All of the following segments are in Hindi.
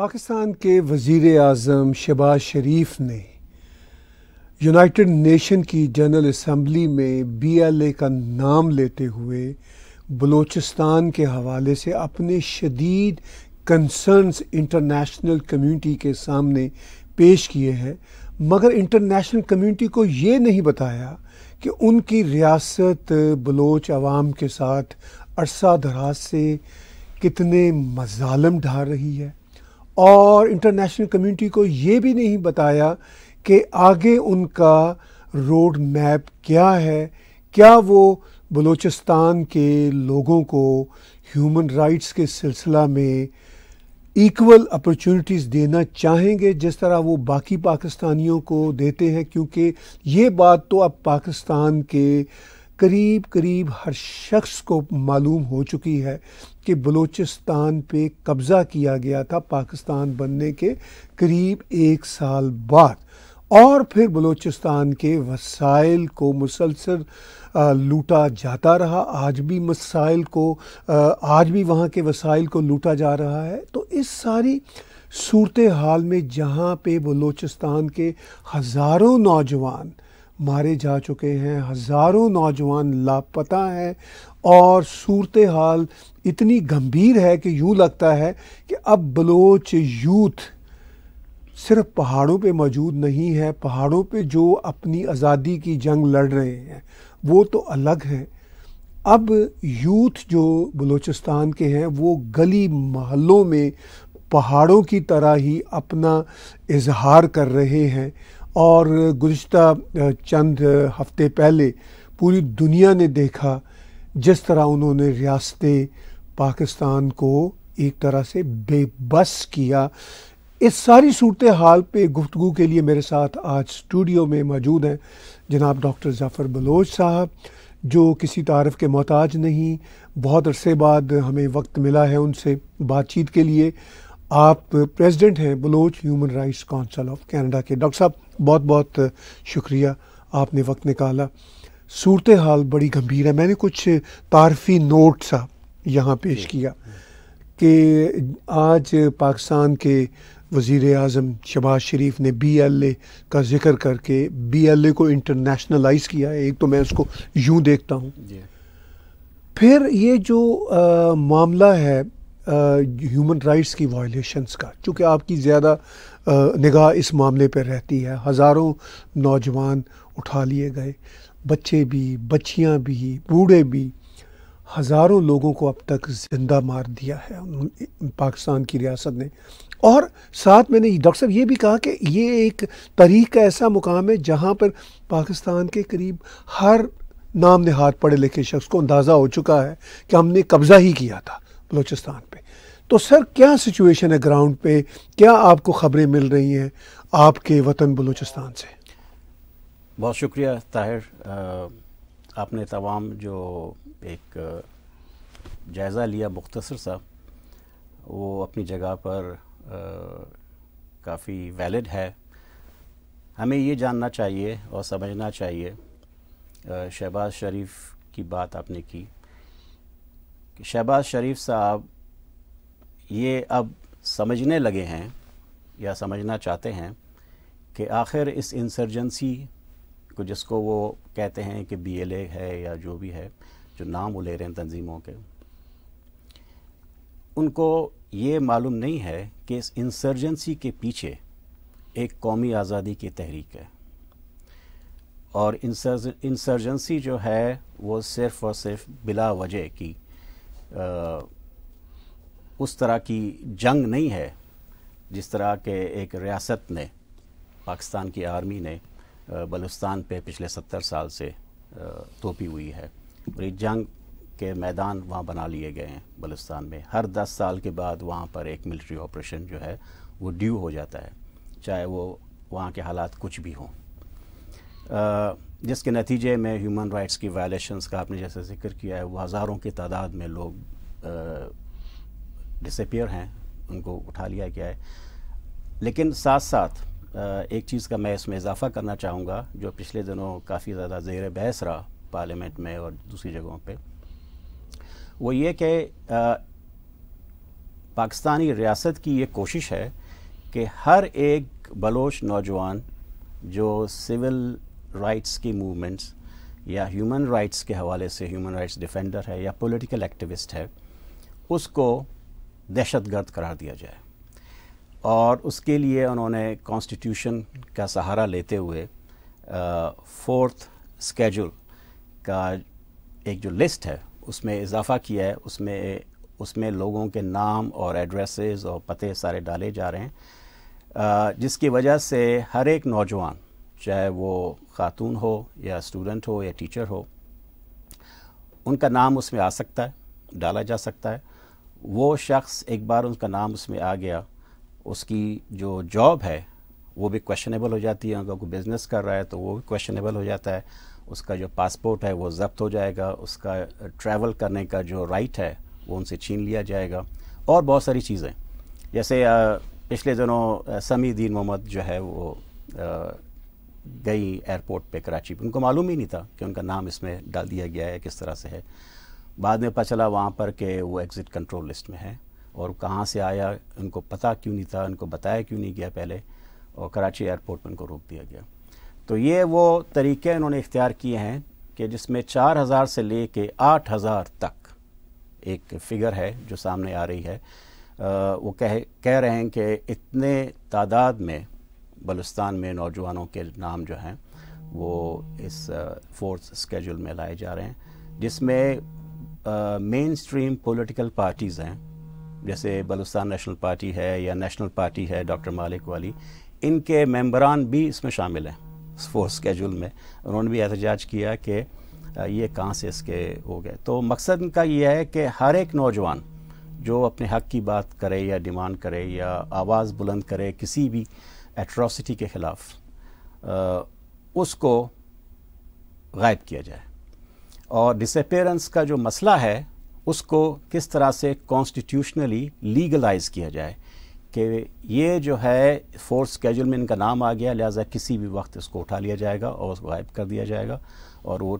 पाकिस्तान के वज़ी अजम शबाज शरीफ ने यूनाइटेड नेशन की जनरल असम्बली में बी एल ए का नाम लेते हुए बलूचिस्तान के हवाले से अपने शदीद कंसर्नस इंटरनेशनल कम्युनिटी के सामने पेश किए हैं मगर इंटरनेशनल कम्युनिटी को ये नहीं बताया कि उनकी रियासत बलोच आवाम के साथ अरसा दराज से कितने मजालम ढा रही है और इंटरनेशनल कम्युनिटी को ये भी नहीं बताया कि आगे उनका रोड मैप क्या है क्या वो बलूचिस्तान के लोगों को ह्यूमन राइट्स के सिलसिला में इक्वल अपॉर्चुनिटीज़ देना चाहेंगे जिस तरह वो बाकी पाकिस्तानियों को देते हैं क्योंकि ये बात तो अब पाकिस्तान के करीब करीब हर शख्स को मालूम हो चुकी है कि बलूचिस्तान पे कब्ज़ा किया गया था पाकिस्तान बनने के करीब एक साल बाद और फिर बलूचिस्तान के वसाइल को मुसलसल लूटा जाता रहा आज भी मसाइल को आज भी वहाँ के वसाइल को लूटा जा रहा है तो इस सारी सूरत हाल में जहाँ पे बलूचिस्तान के हज़ारों नौजवान मारे जा चुके हैं हज़ारों नौजवान लापता हैं और सूरत हाल इतनी गंभीर है कि यूँ लगता है कि अब बलोच यूथ सिर्फ पहाड़ों पे मौजूद नहीं है पहाड़ों पे जो अपनी आज़ादी की जंग लड़ रहे हैं वो तो अलग हैं अब यूथ जो बलूचिस्तान के हैं वो गली महलों में पहाड़ों की तरह ही अपना इजहार कर रहे हैं और गुज्त चंद हफ्ते पहले पूरी दुनिया ने देखा जिस तरह उन्होंने रियासत पाकिस्तान को एक तरह से बेबस किया इस सारी सूरत हाल पे गुफ्तु के लिए मेरे साथ आज स्टूडियो में मौजूद हैं जनाब डॉक्टर ज़फ़र बलोच साहब जो किसी तारफ़ के मोहताज नहीं बहुत अरसे बाद हमें वक्त मिला है उनसे बातचीत के लिए आप प्रेसिडेंट हैं Baloch human rights council of Canada के डॉक्टर साहब बहुत बहुत शुक्रिया आपने वक्त निकाला सूरत हाल बड़ी गंभीर है मैंने कुछ तारफ़ी नोट सा यहाँ पेश किया कि आज पाकिस्तान के वज़ी अजम शबाज शरीफ ने बी एल ए का जिक्र करके बी एल ए को इंटरनेशनलाइज किया है एक तो मैं उसको यूँ देखता हूँ फिर ये जो आ, मामला है ह्यूमन राइट्स की वायलेशंस का चूँकि आपकी ज़्यादा निगाह इस मामले पर रहती है हज़ारों नौजवान उठा लिए गए बच्चे भी बच्चियां भी बूढ़े भी हज़ारों लोगों को अब तक ज़िंदा मार दिया है पाकिस्तान की रियासत ने और साथ मैंने डॉक्टर साहब ये भी कहा कि ये एक तरीक का ऐसा मुकाम है जहाँ पर पाकिस्तान के करीब हर नाम हाथ पढ़े लिखे शख्स को अंदाज़ा हो चुका है कि हमने कब्ज़ा ही किया था बलूचिस्तान पर तो सर क्या सिचुएशन है ग्राउंड पे क्या आपको ख़बरें मिल रही हैं आपके वतन बलूचिस्तान से बहुत शुक्रिया ताहिर आपने तमाम जो एक जायज़ा लिया मुख्तसर सा वो अपनी जगह पर काफ़ी वैलिड है हमें ये जानना चाहिए और समझना चाहिए शहबाज शरीफ की बात आपने की कि शहबाज शरीफ साहब ये अब समझने लगे हैं या समझना चाहते हैं कि आखिर इस इंसर्जेंसी को जिसको वो कहते हैं कि ए है या जो भी है जो नाम वो ले रहे हैं तंजीमों के उनको ये मालूम नहीं है कि इस इंसर्जेंसी के पीछे एक कौमी आज़ादी की तहरीक है और इंसर्जेंसी जो है वो सिर्फ़ और सिर्फ बिला वजह की आ, उस तरह की जंग नहीं है जिस तरह के एक रियासत ने पाकिस्तान की आर्मी ने बलुस्तान पे पिछले सत्तर साल से तोपी हुई है और ये जंग के मैदान वहाँ बना लिए गए हैं बलुस्तान में हर दस साल के बाद वहाँ पर एक मिलिट्री ऑपरेशन जो है वो ड्यू हो जाता है चाहे वो वहाँ के हालात कुछ भी हों जिसके नतीजे में ह्यूमन राइट्स की वायलेशंस का आपने जैसे जिक्र किया है वो हज़ारों की तादाद में लोग डिसपियर हैं उनको उठा लिया गया है लेकिन साथ साथ एक चीज़ का मैं इसमें इजाफा करना चाहूँगा जो पिछले दिनों काफ़ी ज़्यादा जेर बहस रहा पार्लियामेंट में और दूसरी जगहों पे वो ये कि पाकिस्तानी रियासत की ये कोशिश है कि हर एक बलोच नौजवान जो सिविल राइट्स की मूवमेंट्स या ह्यूमन राइट्स के हवाले से ह्यूमन राइट्स डिफेंडर है या पॉलिटिकल एक्टिविस्ट है उसको दहशत गर्द करार दिया जाए और उसके लिए उन्होंने कॉन्स्टिट्यूशन का सहारा लेते हुए फोर्थ स्केजूल का एक जो लिस्ट है उसमें इजाफा किया है उसमें उसमें लोगों के नाम और एड्रेसेस और पते सारे डाले जा रहे हैं जिसकी वजह से हर एक नौजवान चाहे वो खातून हो या स्टूडेंट हो या टीचर हो उनका नाम उसमें आ सकता है डाला जा सकता है वो शख्स एक बार उनका नाम उसमें आ गया उसकी जो जॉब है वो भी क्वेश्चनेबल हो जाती है अगर कोई बिज़नेस कर रहा है तो वो भी क्वेश्चनेबल हो जाता है उसका जो पासपोर्ट है वो जब्त हो जाएगा उसका ट्रैवल करने का जो राइट है वो उनसे छीन लिया जाएगा और बहुत सारी चीज़ें जैसे पिछले दिनों दीन मोहम्मद जो है वो गई एयरपोर्ट पे कराची पर उनको मालूम ही नहीं था कि उनका नाम इसमें डाल दिया गया है किस तरह से है बाद में पता चला वहाँ पर कि वो एग्ज़िट कंट्रोल लिस्ट में है और कहाँ से आया उनको पता क्यों नहीं था उनको बताया क्यों नहीं गया पहले और कराची एयरपोर्ट पर उनको रोक दिया गया तो ये वो तरीके उन्होंने इख्तियार किए हैं कि जिसमें चार हज़ार से ले कर आठ हज़ार तक एक फिगर है जो सामने आ रही है आ, वो कह कह रहे हैं कि इतने तादाद में बलुस्तान में नौजवानों के नाम जो हैं वो इस फोर्थ स्केजूल में लाए जा रहे हैं जिसमें मेन स्ट्रीम पोलिटिकल पार्टीज़ हैं जैसे बलुस्तान नेशनल पार्टी है या नेशनल पार्टी है डॉक्टर मालिक वाली इनके मेम्बरान भी इसमें शामिल हैं फोर्स स्केजूल में उन्होंने भी एहतजाज किया कि ये कहाँ से इसके हो गए तो मकसद इनका यह है कि हर एक नौजवान जो अपने हक की बात करे या डिमांड करे या आवाज़ बुलंद करे किसी भी एट्रॉसिटी के ख़िलाफ़ उसको गायब किया जाए और डिसपेयरेंस का जो मसला है उसको किस तरह से कॉन्स्टिट्यूशनली लीगलाइज किया जाए कि ये जो है फोर्स स्केजूल में इनका नाम आ गया लिहाजा किसी भी वक्त इसको उठा लिया जाएगा और उसको गायब कर दिया जाएगा और वो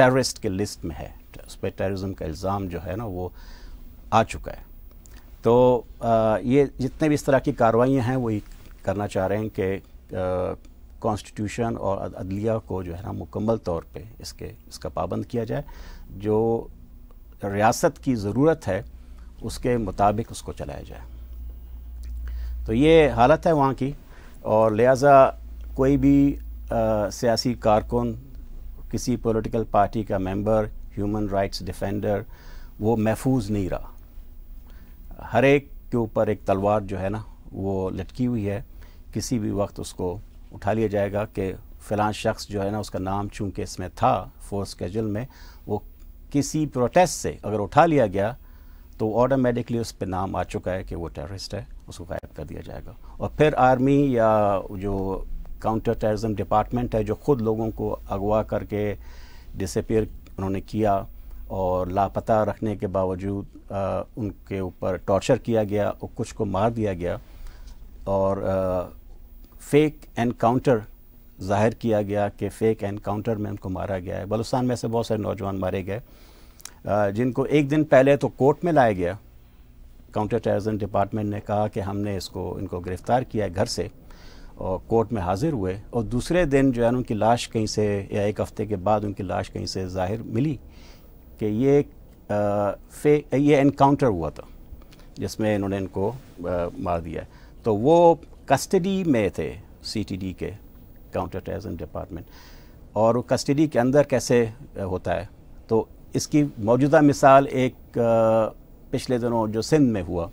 टेररिस्ट के लिस्ट में है उस पर टेररिज्म का इल्ज़ाम जो है ना वो आ चुका है तो आ, ये जितने भी इस तरह की कार्रवाइयाँ हैं वही करना चाह रहे हैं कि कॉन्स्टिट्यूशन और अदलिया को जो है ना मुकम्मल तौर पे इसके इसका पाबंद किया जाए जो रियासत की ज़रूरत है उसके मुताबिक उसको चलाया जाए तो ये हालत है वहाँ की और लिहाजा कोई भी सियासी कारकुन किसी पॉलिटिकल पार्टी का मेंबर ह्यूमन राइट्स डिफेंडर वो महफूज नहीं रहा हर एक के ऊपर एक तलवार जो है ना वो लटकी हुई है किसी भी वक्त उसको उठा लिया जाएगा कि फ़िलहाल शख्स जो है ना उसका नाम चूँकि इसमें था फोर्स कैजुअल में वो किसी प्रोटेस्ट से अगर उठा लिया गया तो ऑटोमेटिकली उस पर नाम आ चुका है कि वो टेररिस्ट है उसको गायब कर दिया जाएगा और फिर आर्मी या जो काउंटर टेररिज्म डिपार्टमेंट है जो ख़ुद लोगों को अगवा करके डिसपियर उन्होंने किया और लापता रखने के बावजूद आ, उनके ऊपर टॉर्चर किया गया और कुछ को मार दिया गया और आ, फेक एनकाउंटर ज़ाहिर किया गया कि फ़ेक एनकाउंटर में उनको मारा गया है बलुस्तान में से बहुत सारे नौजवान मारे गए जिनको एक दिन पहले तो कोर्ट में लाया गया काउंटर टेररिज्म डिपार्टमेंट ने कहा कि हमने इसको इनको गिरफ़्तार किया है घर से और कोर्ट में हाजिर हुए और दूसरे दिन जो है उनकी लाश कहीं से या एक हफ़्ते के बाद उनकी लाश कहीं से ज़ाहिर मिली कि ये फे ये इनकाउंटर हुआ था जिसमें इन्होंने इनको आ, मार दिया तो वो कस्टडी में थे सीटीडी के काउंटर टेररिज्म डिपार्टमेंट और कस्टडी के अंदर कैसे होता है तो इसकी मौजूदा मिसाल एक पिछले दिनों जो सिंध में हुआ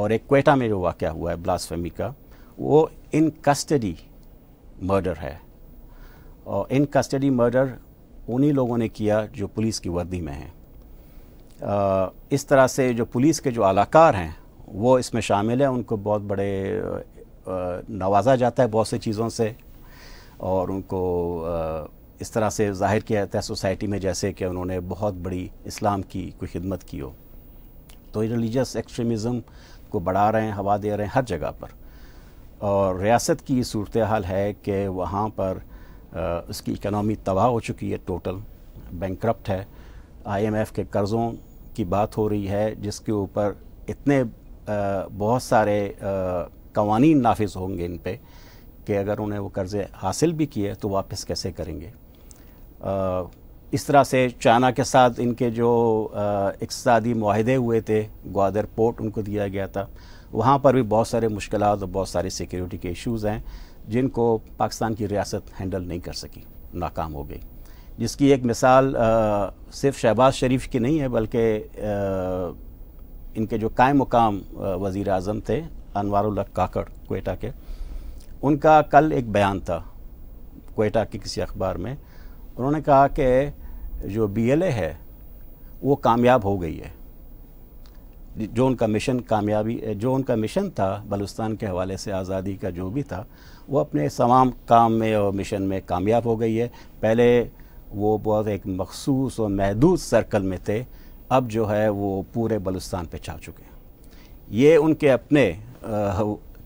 और एक कोटा में जो वाक़ हुआ है ब्लास्फेमी का वो इन कस्टडी मर्डर है और इन कस्टडी मर्डर उन्हीं लोगों ने किया जो पुलिस की वर्दी में हैं इस तरह से जो पुलिस के जो आलाकार हैं वो इसमें शामिल हैं उनको बहुत बड़े नवाजा जाता है बहुत सी चीज़ों से और उनको इस तरह से जाहिर किया जाता है सोसाइटी में जैसे कि उन्होंने बहुत बड़ी इस्लाम की कोई खिदमत की हो तो रिलीजस एक्सट्रीमिज़म को बढ़ा रहे हैं हवा दे रहे हैं हर जगह पर और रियासत की सूरत हाल है कि वहाँ पर उसकी इकनॉमी तबाह हो चुकी है टोटल बैंक है आईएमएफ के कर्ज़ों की बात हो रही है जिसके ऊपर इतने बहुत सारे कवानी नाफिज होंगे इन पर कि अगर उन्हें वो कर्ज़े हासिल भी किए तो वापस कैसे करेंगे आ, इस तरह से चाइना के साथ इनके जो इकतदी माहदे हुए थे ग्वादर पोर्ट उनको दिया गया था वहाँ पर भी बहुत सारे मुश्किल और बहुत सारे सिक्योरिटी के इशूज़ हैं जिनको पाकिस्तान की रियासत हैंडल नहीं कर सकी नाकाम हो गई जिसकी एक मिसाल आ, सिर्फ शहबाज शरीफ की नहीं है बल्कि इनके जो कायम मुकाम वज़ी अजम थे अनवारुल्ला काकड़ कोयटा के उनका कल एक बयान था कोयटा के किसी अखबार में उन्होंने कहा कि जो बीएलए है वो कामयाब हो गई है जो उनका मिशन कामयाबी जो उनका मिशन था बलूचिस्तान के हवाले से आज़ादी का जो भी था वो अपने तमाम काम में और मिशन में कामयाब हो गई है पहले वो बहुत एक मखसूस और महदूद सर्कल में थे अब जो है वो पूरे बलूचिस्तान पे छा चुके हैं ये उनके अपने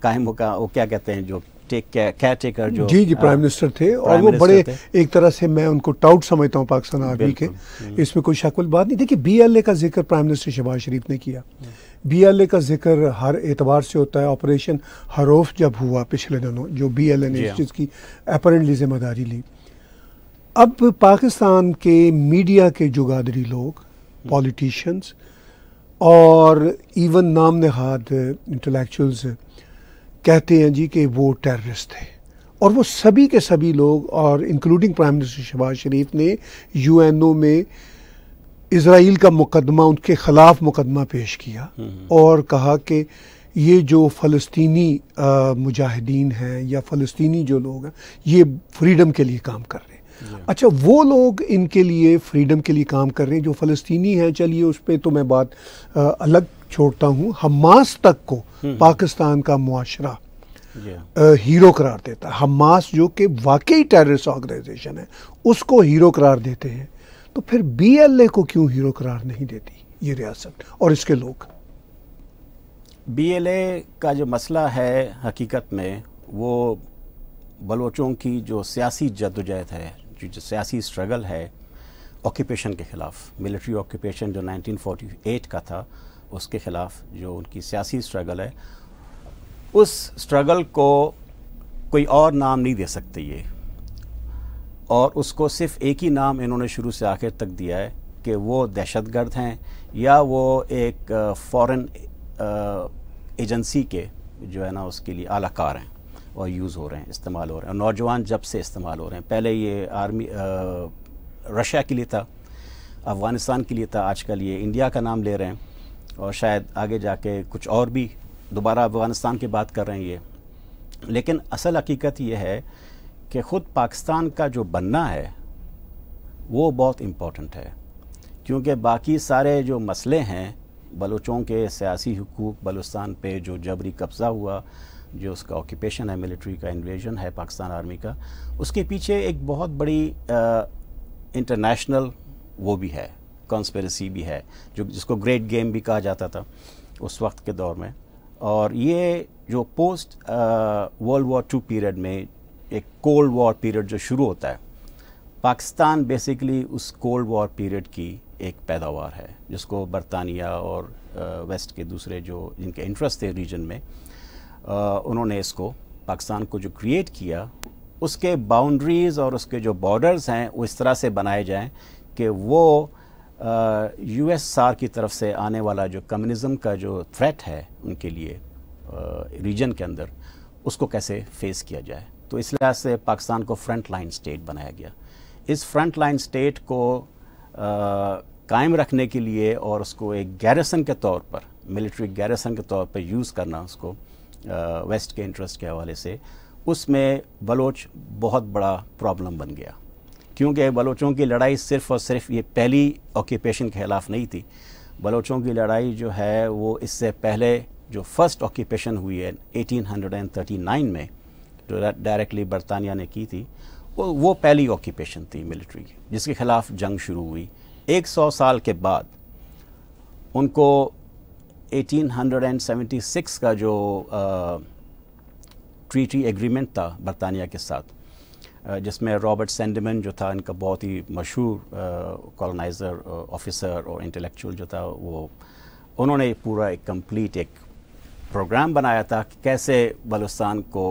कायम का वो क्या कहते हैं जो जो जी जी प्राइम हाँ, मिनिस्टर थे और वो बड़े एक तरह से मैं उनको टाउट समझता हूँ पाकिस्तान आर्मी के हम्म। इसमें कोई शक बात नहीं देखिए बीएलए का जिक्र प्राइम मिनिस्टर शहबाज शरीफ ने किया बीएलए हम्म। का जिक्र हर एतबार से होता है ऑपरेशन हरोफ जब हुआ पिछले दिनों जो ए ने इस हाँ। चीज़ की अपरेंटली जिम्मेदारी ली अब पाकिस्तान के मीडिया के जुगादरी लोग पॉलिटिशियंस हम्म। और इवन नाम नहाद इंटलेक्चुअल्स कहते हैं जी कि वो टेररिस्ट थे और वो सभी के सभी लोग और including prime minister Shehbaz Sharif ने यूएनओ में इसराइल का मुकदमा उनके ख़िलाफ़ मुकदमा पेश किया हम्म। और कहा कि ये जो फ़लस्तनी मुजाहिदीन हैं या फ़लस्तनी जो लोग हैं ये फ्रीडम के लिए काम कर रहे हैं अच्छा वो लोग इनके लिए फ्रीडम के लिए काम कर रहे हैं जो फ़लस्तनी हैं चलिए उस पर तो मैं बात आ, अलग छोड़ता हूँ हमास तक को हम्म। पाकिस्तान का मुआरा हीरो करार देता है हमास जो कि वाकई टेररिस्ट ऑर्गेनाइजेशन है उसको हीरो करार देते हैं तो फिर बीएलए को क्यों हीरो करार नहीं देती ये रियासत और इसके लोग बीएलए का जो मसला है हकीकत में वो बलोचों की जो सियासी जदोजहद है जो सियासी स्ट्रगल है ऑक्यूपेशन के ख़िलाफ़ मिलिट्री ऑक्यूपेशन जो 1948 का था उसके ख़िलाफ़ जो उनकी सियासी स्ट्रगल है उस स्ट्रगल को कोई और नाम नहीं दे सकते ये और उसको सिर्फ एक ही नाम इन्होंने शुरू से आखिर तक दिया है कि वो दहशतगर्द हैं या वो एक फॉरेन एजेंसी के जो है ना उसके लिए आलाकार हैं और यूज़ हो रहे हैं इस्तेमाल हो रहे हैं नौजवान जब से इस्तेमाल हो रहे हैं पहले ये आर्मी रशिया के लिए था अफ़गानिस्तान के लिए था आजकल ये इंडिया का नाम ले रहे हैं और शायद आगे जाके कुछ और भी दोबारा अफ़गानिस्तान की बात कर रहे हैं ये लेकिन असल हकीकत ये है कि ख़ुद पाकिस्तान का जो बनना है वो बहुत इम्पोर्टेंट है क्योंकि बाकी सारे जो मसले हैं बलूचों के सियासी हकूक बलूस्तान पे जो जबरी कब्ज़ा हुआ जो उसका ऑक्यूपेशन है मिलिट्री का इन्वेजन है पाकिस्तान आर्मी का उसके पीछे एक बहुत बड़ी इंटरनेशनल वो भी है कॉन्स्परेसी भी है जो जिसको ग्रेट गेम भी कहा जाता था उस वक्त के दौर में और ये जो post world war two period में एक कोल्ड वॉर पीरियड जो शुरू होता है पाकिस्तान बेसिकली उस कोल्ड वॉर पीरियड की एक पैदावार है जिसको बरतानिया और वेस्ट uh, के दूसरे जो जिनके इंटरेस्ट थे रीजन में आ, uh, उन्होंने इसको पाकिस्तान को जो क्रिएट किया उसके बाउंड्रीज़ और उसके जो बॉर्डर्स हैं वो इस तरह से बनाए जाएं कि वो यूएसएसआर की तरफ से आने वाला जो कम्युनिज़म का जो थ्रेट है उनके लिए रीजन के अंदर उसको कैसे फेस किया जाए तो इस लिहाज से पाकिस्तान को फ्रंट लाइन स्टेट बनाया गया इस फ्रंट लाइन स्टेट को कायम रखने के लिए और उसको एक गैरसन के तौर पर मिलिट्री गैरसन के तौर पर यूज़ करना उसको आ, वेस्ट के इंटरेस्ट के हवाले से उसमें बलोच बहुत बड़ा प्रॉब्लम बन गया क्योंकि बलोचों की लड़ाई सिर्फ़ और सिर्फ ये पहली ऑक्यूपेशन के ख़िलाफ़ नहीं थी बलोचों की लड़ाई जो है वो इससे पहले जो फ़र्स्ट ऑक्यूपेशन हुई है 1839 में जो डायरेक्टली बरतानिया ने की थी वो वो पहली ऑक्यूपेशन थी मिलिट्री की जिसके ख़िलाफ़ जंग शुरू हुई 100 साल के बाद उनको 1876 का जो ट्रीटी एग्रीमेंट था बरतानिया के साथ जिसमें रॉबर्ट सेंडमन जो था इनका बहुत ही मशहूर कॉलोनाइज़र ऑफिसर और इंटेलेक्चुअल जो था वो उन्होंने पूरा एक कंप्लीट एक प्रोग्राम बनाया था कि कैसे बलुस्तान को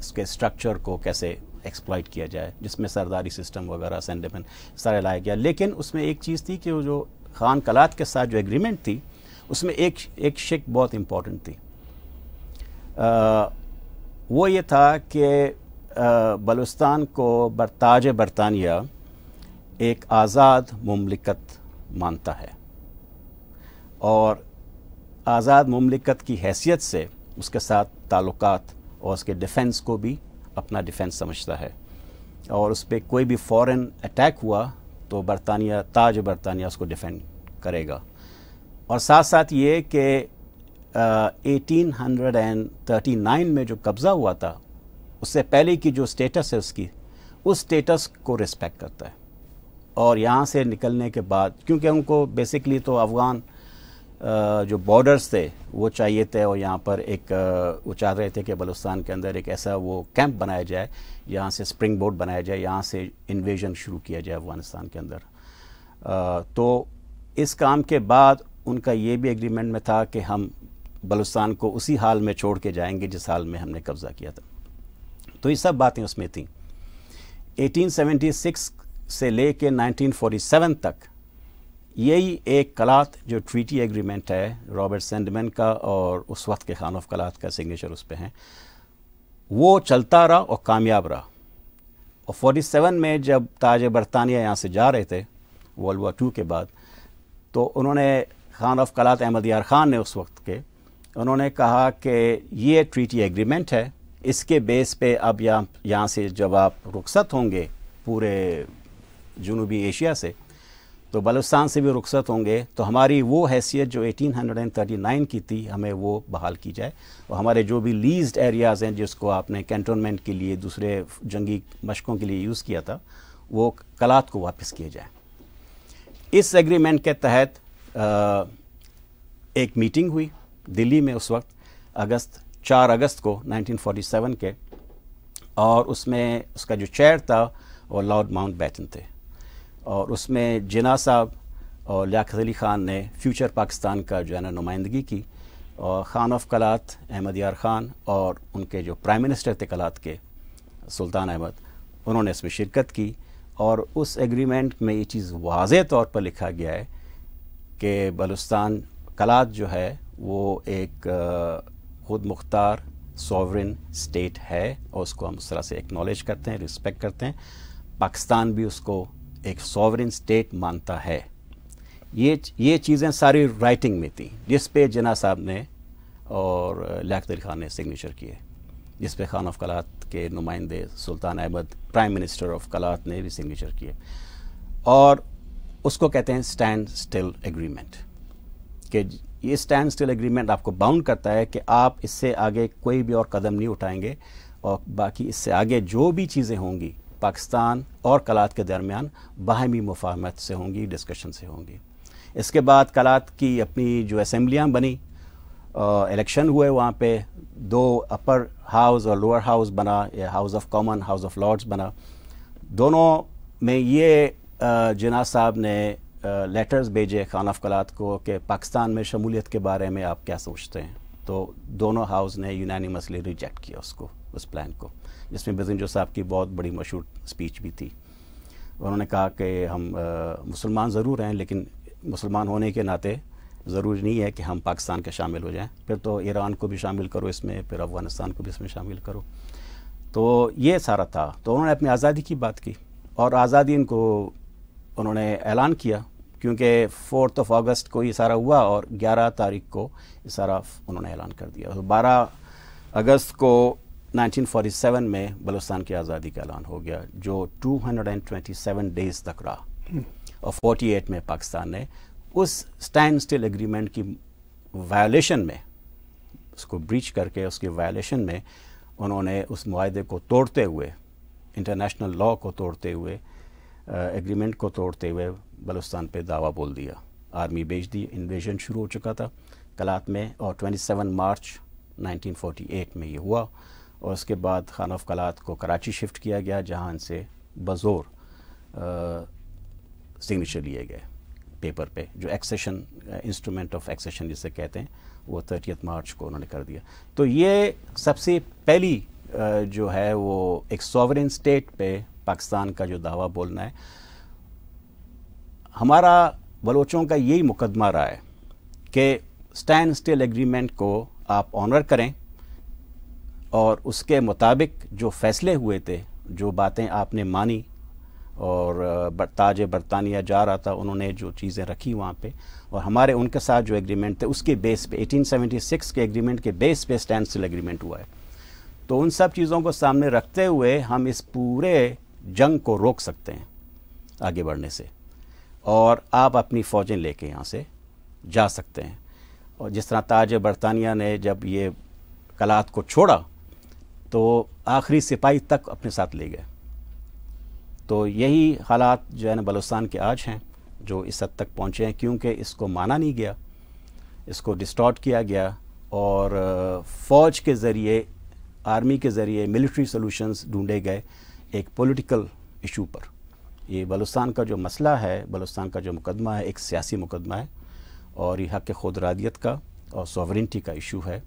इसके स्ट्रक्चर को कैसे एक्सप्लाइट किया जाए जिसमें सरदारी सिस्टम वगैरह सेंडमन सारे लाया गया लेकिन उसमें एक चीज़ थी कि वो जो खान कलात के साथ जो एग्रीमेंट थी उसमें एक एक शिक बहुत इम्पॉर्टेंट थी आ, वो ये था कि बलुस्तान को बरताज बरतानिया एक आज़ाद ममलिकत मानता है और आज़ाद ममलिकत की हैसियत से उसके साथ ताल्लुक और उसके डिफेंस को भी अपना डिफेंस समझता है और उस पर कोई भी फॉरेन अटैक हुआ तो बरतानिया ताज बरतानिया उसको डिफेंड करेगा और साथ साथ ये कि eighteen hundred and thirty nine में जो कब्ज़ा हुआ था उससे पहले की जो स्टेटस है उसकी उस स्टेटस को रिस्पेक्ट करता है और यहाँ से निकलने के बाद क्योंकि उनको बेसिकली तो अफ़गान जो बॉर्डर्स थे वो चाहिए थे और यहाँ पर एक वो चाह रहे थे कि बलुस्तान के अंदर एक ऐसा वो कैंप बनाया जाए यहाँ से स्प्रिंग बोर्ड बनाया जाए यहाँ से इन्वेजन शुरू किया जाए अफ़गानिस्तान के अंदर तो इस काम के बाद उनका ये भी एग्रीमेंट में था कि हम बलुस्तान को उसी हाल में छोड़ के जाएंगे जिस हाल में हमने कब्ज़ा किया था तो ये सब बातें उसमें थी 1876 से ले कर नाइनटीन तक यही एक कलात जो ट्रीटी एग्रीमेंट है रॉबर्ट सेंडमैन का और उस वक्त के खान ऑफ कलात का सिग्नेचर उस पर हैं वो चलता रहा और कामयाब रहा और 47 में जब ताज बरतानिया यहाँ से जा रहे थे वर्ल्ड वॉर टू के बाद तो उन्होंने खान ऑफ कलात अहमद यार खान ने उस वक्त के उन्होंने कहा कि ये ट्रीटी एग्रीमेंट है इसके बेस पे अब यहाँ यहाँ से जब आप रुखसत होंगे पूरे जनूबी एशिया से तो बलुस्तान से भी रुखसत होंगे तो हमारी वो हैसियत जो 1839 की थी हमें वो बहाल की जाए और हमारे जो भी लीज्ड एरियाज़ हैं जिसको आपने कैंटोनमेंट के लिए दूसरे जंगी मशकों के लिए यूज़ किया था वो कलात को वापस किए जाए इस एग्रीमेंट के तहत आ, एक मीटिंग हुई दिल्ली में उस वक्त अगस्त चार अगस्त को 1947 के और उसमें उसका जो चेयर था वो लॉर्ड माउंट बैटन थे और उसमें जिना साहब और लियात अली ख़ान ने फ्यूचर पाकिस्तान का जो है ना नुमाइंदगी की और ख़ान ऑफ कलात अहमद यार ख़ान और उनके जो प्राइम मिनिस्टर थे कलात के सुल्तान अहमद उन्होंने इसमें शिरकत की और उस एग्रीमेंट में ये चीज़ वाज तौर पर लिखा गया है कि बलुस्तान कलात जो है वो एक खुद मुख्तार सॉवरन स्टेट है और उसको हम उस तरह से एक्नॉलेज करते हैं रिस्पेक्ट करते हैं पाकिस्तान भी उसको एक सॉवरन स्टेट मानता है ये ये चीज़ें सारी राइटिंग में थी जिस पे जना साहब ने और अली खान ने सिग्नेचर किए जिस पे खान ऑफ कलात के नुमाइंदे Sultan Ahmad prime minister of Kalat ने भी सिग्नेचर किए और उसको कहते हैं स्टैंड स्टिल एग्रीमेंट कि ये स्टैंड स्टिल एग्रीमेंट आपको बाउंड करता है कि आप इससे आगे कोई भी और कदम नहीं उठाएंगे और बाकी इससे आगे जो भी चीज़ें होंगी पाकिस्तान और कलात के दरमियान बाहमी मुफाहमत से होंगी डिस्कशन से होंगी इसके बाद कलात की अपनी जो असम्बलियाँ बनी इलेक्शन हुए वहाँ पे दो अपर हाउस और लोअर हाउस बना या house of common house of lords बना दोनों में ये जिना साहब ने लेटर्स भेजे खान अफकलात को कि पाकिस्तान में शमूलियत के बारे में आप क्या सोचते हैं तो दोनों हाउस ने मसले रिजेक्ट किया उसको उस प्लान को जिसमें जो साहब की बहुत बड़ी मशहूर स्पीच भी थी उन्होंने कहा कि हम मुसलमान ज़रूर हैं लेकिन मुसलमान होने के नाते ज़रूरी नहीं है कि हम पाकिस्तान के शामिल हो जाएं फिर तो ईरान को भी शामिल करो इसमें फिर अफ़गानिस्तान को भी इसमें शामिल करो तो ये सारा था तो उन्होंने अपनी आज़ादी की बात की और आज़ादी इनको उन्होंने ऐलान किया क्योंकि फोर्थ ऑफ अगस्त को ये सारा हुआ और ग्यारह तारीख को ये सारा उन्होंने ऐलान कर दिया तो बारह अगस्त को 1947 में बलुस्तान की आज़ादी का ऐलान हो गया जो 227 डेज तक रहा हम्म। और 48 में पाकिस्तान ने उस स्टैंड स्टिल एग्रीमेंट की वायलेशन में उसको ब्रीच करके उसके वायलेशन में उन्होंने उस माहे को तोड़ते हुए इंटरनेशनल लॉ को तोड़ते हुए एग्रीमेंट uh, को तोड़ते हुए बलुस्तान पे दावा बोल दिया आर्मी बेच दी इन्वेजन शुरू हो चुका था कलात में और 27 मार्च 1948 में ये हुआ और उसके बाद खान ऑफ कलात को कराची शिफ्ट किया गया जहाँ इनसे बज़ोर सिग्नेचर लिए गए पेपर पे जो एक्सेशन इंस्ट्रूमेंट ऑफ एक्सेशन जिसे कहते हैं वो थर्टियथ मार्च को उन्होंने कर दिया तो ये सबसे पहली जो है वो एक सॉवरन स्टेट पे पाकिस्तान का जो दावा बोलना है हमारा बलोचों का यही मुकदमा रहा है कि स्टैंड स्टिल एग्रीमेंट को आप ऑनर करें और उसके मुताबिक जो फैसले हुए थे जो बातें आपने मानी और ताज बरतानिया जा रहा था उन्होंने जो चीज़ें रखी वहाँ पे और हमारे उनके साथ जो एग्रीमेंट थे उसके बेस पे 1876 के एग्रीमेंट के बेस पे स्टैंड स्टिल एग्रीमेंट हुआ है तो उन सब चीज़ों को सामने रखते हुए हम इस पूरे जंग को रोक सकते हैं आगे बढ़ने से और आप अपनी फ़ौजें लेके यहाँ से जा सकते हैं और जिस तरह ताज बरतानिया ने जब ये कलात को छोड़ा तो आखिरी सिपाही तक अपने साथ ले गए तो यही हालात जो है ना बलोस्तान के आज हैं जो इस हद तक पहुँचे हैं क्योंकि इसको माना नहीं गया इसको डिस्टॉर्ट किया गया और फ़ौज के ज़रिए आर्मी के ज़रिए मिलिट्री सॉल्यूशंस ढूंढे गए एक पॉलिटिकल इशू पर ये बलुस्तान का जो मसला है बलुस्तान का जो मुकदमा है एक सियासी मुकदमा है और ये हक खुदरादियत का और सॉवरिटी का इशू है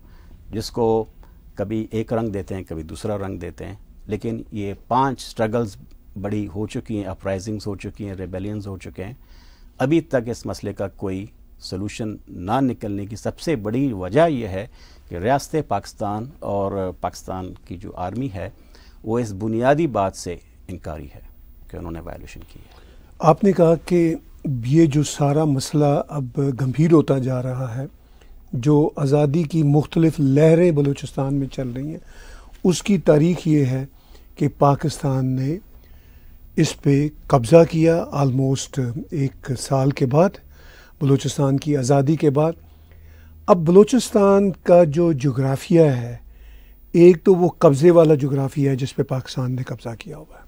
जिसको कभी एक रंग देते हैं कभी दूसरा रंग देते हैं लेकिन ये पांच स्ट्रगल्स बड़ी हो चुकी हैं अपराइजिंग्स हो चुकी हैं रेबेलियंस हो चुके हैं अभी तक इस मसले का कोई सोलूशन ना निकलने की सबसे बड़ी वजह यह है कि रियासत पाकिस्तान और पाकिस्तान की जो आर्मी है वो इस बुनियादी बात से इनकारी है कि उन्होंने वायलेशन की है आपने कहा कि ये जो सारा मसला अब गंभीर होता जा रहा है जो आज़ादी की मुख्तलिफ लहरें बलूचिस्तान में चल रही हैं उसकी तारीख ये है कि पाकिस्तान ने इस पर कब्ज़ा किया आलमोस्ट एक साल के बाद बलूचिस्तान की आज़ादी के बाद अब बलूचिस्तान का जो जोग्राफिया है एक तो वो कब्ज़े वाला जोग्राफिया है जिस पर पाकिस्तान ने कब्ज़ा किया हुआ है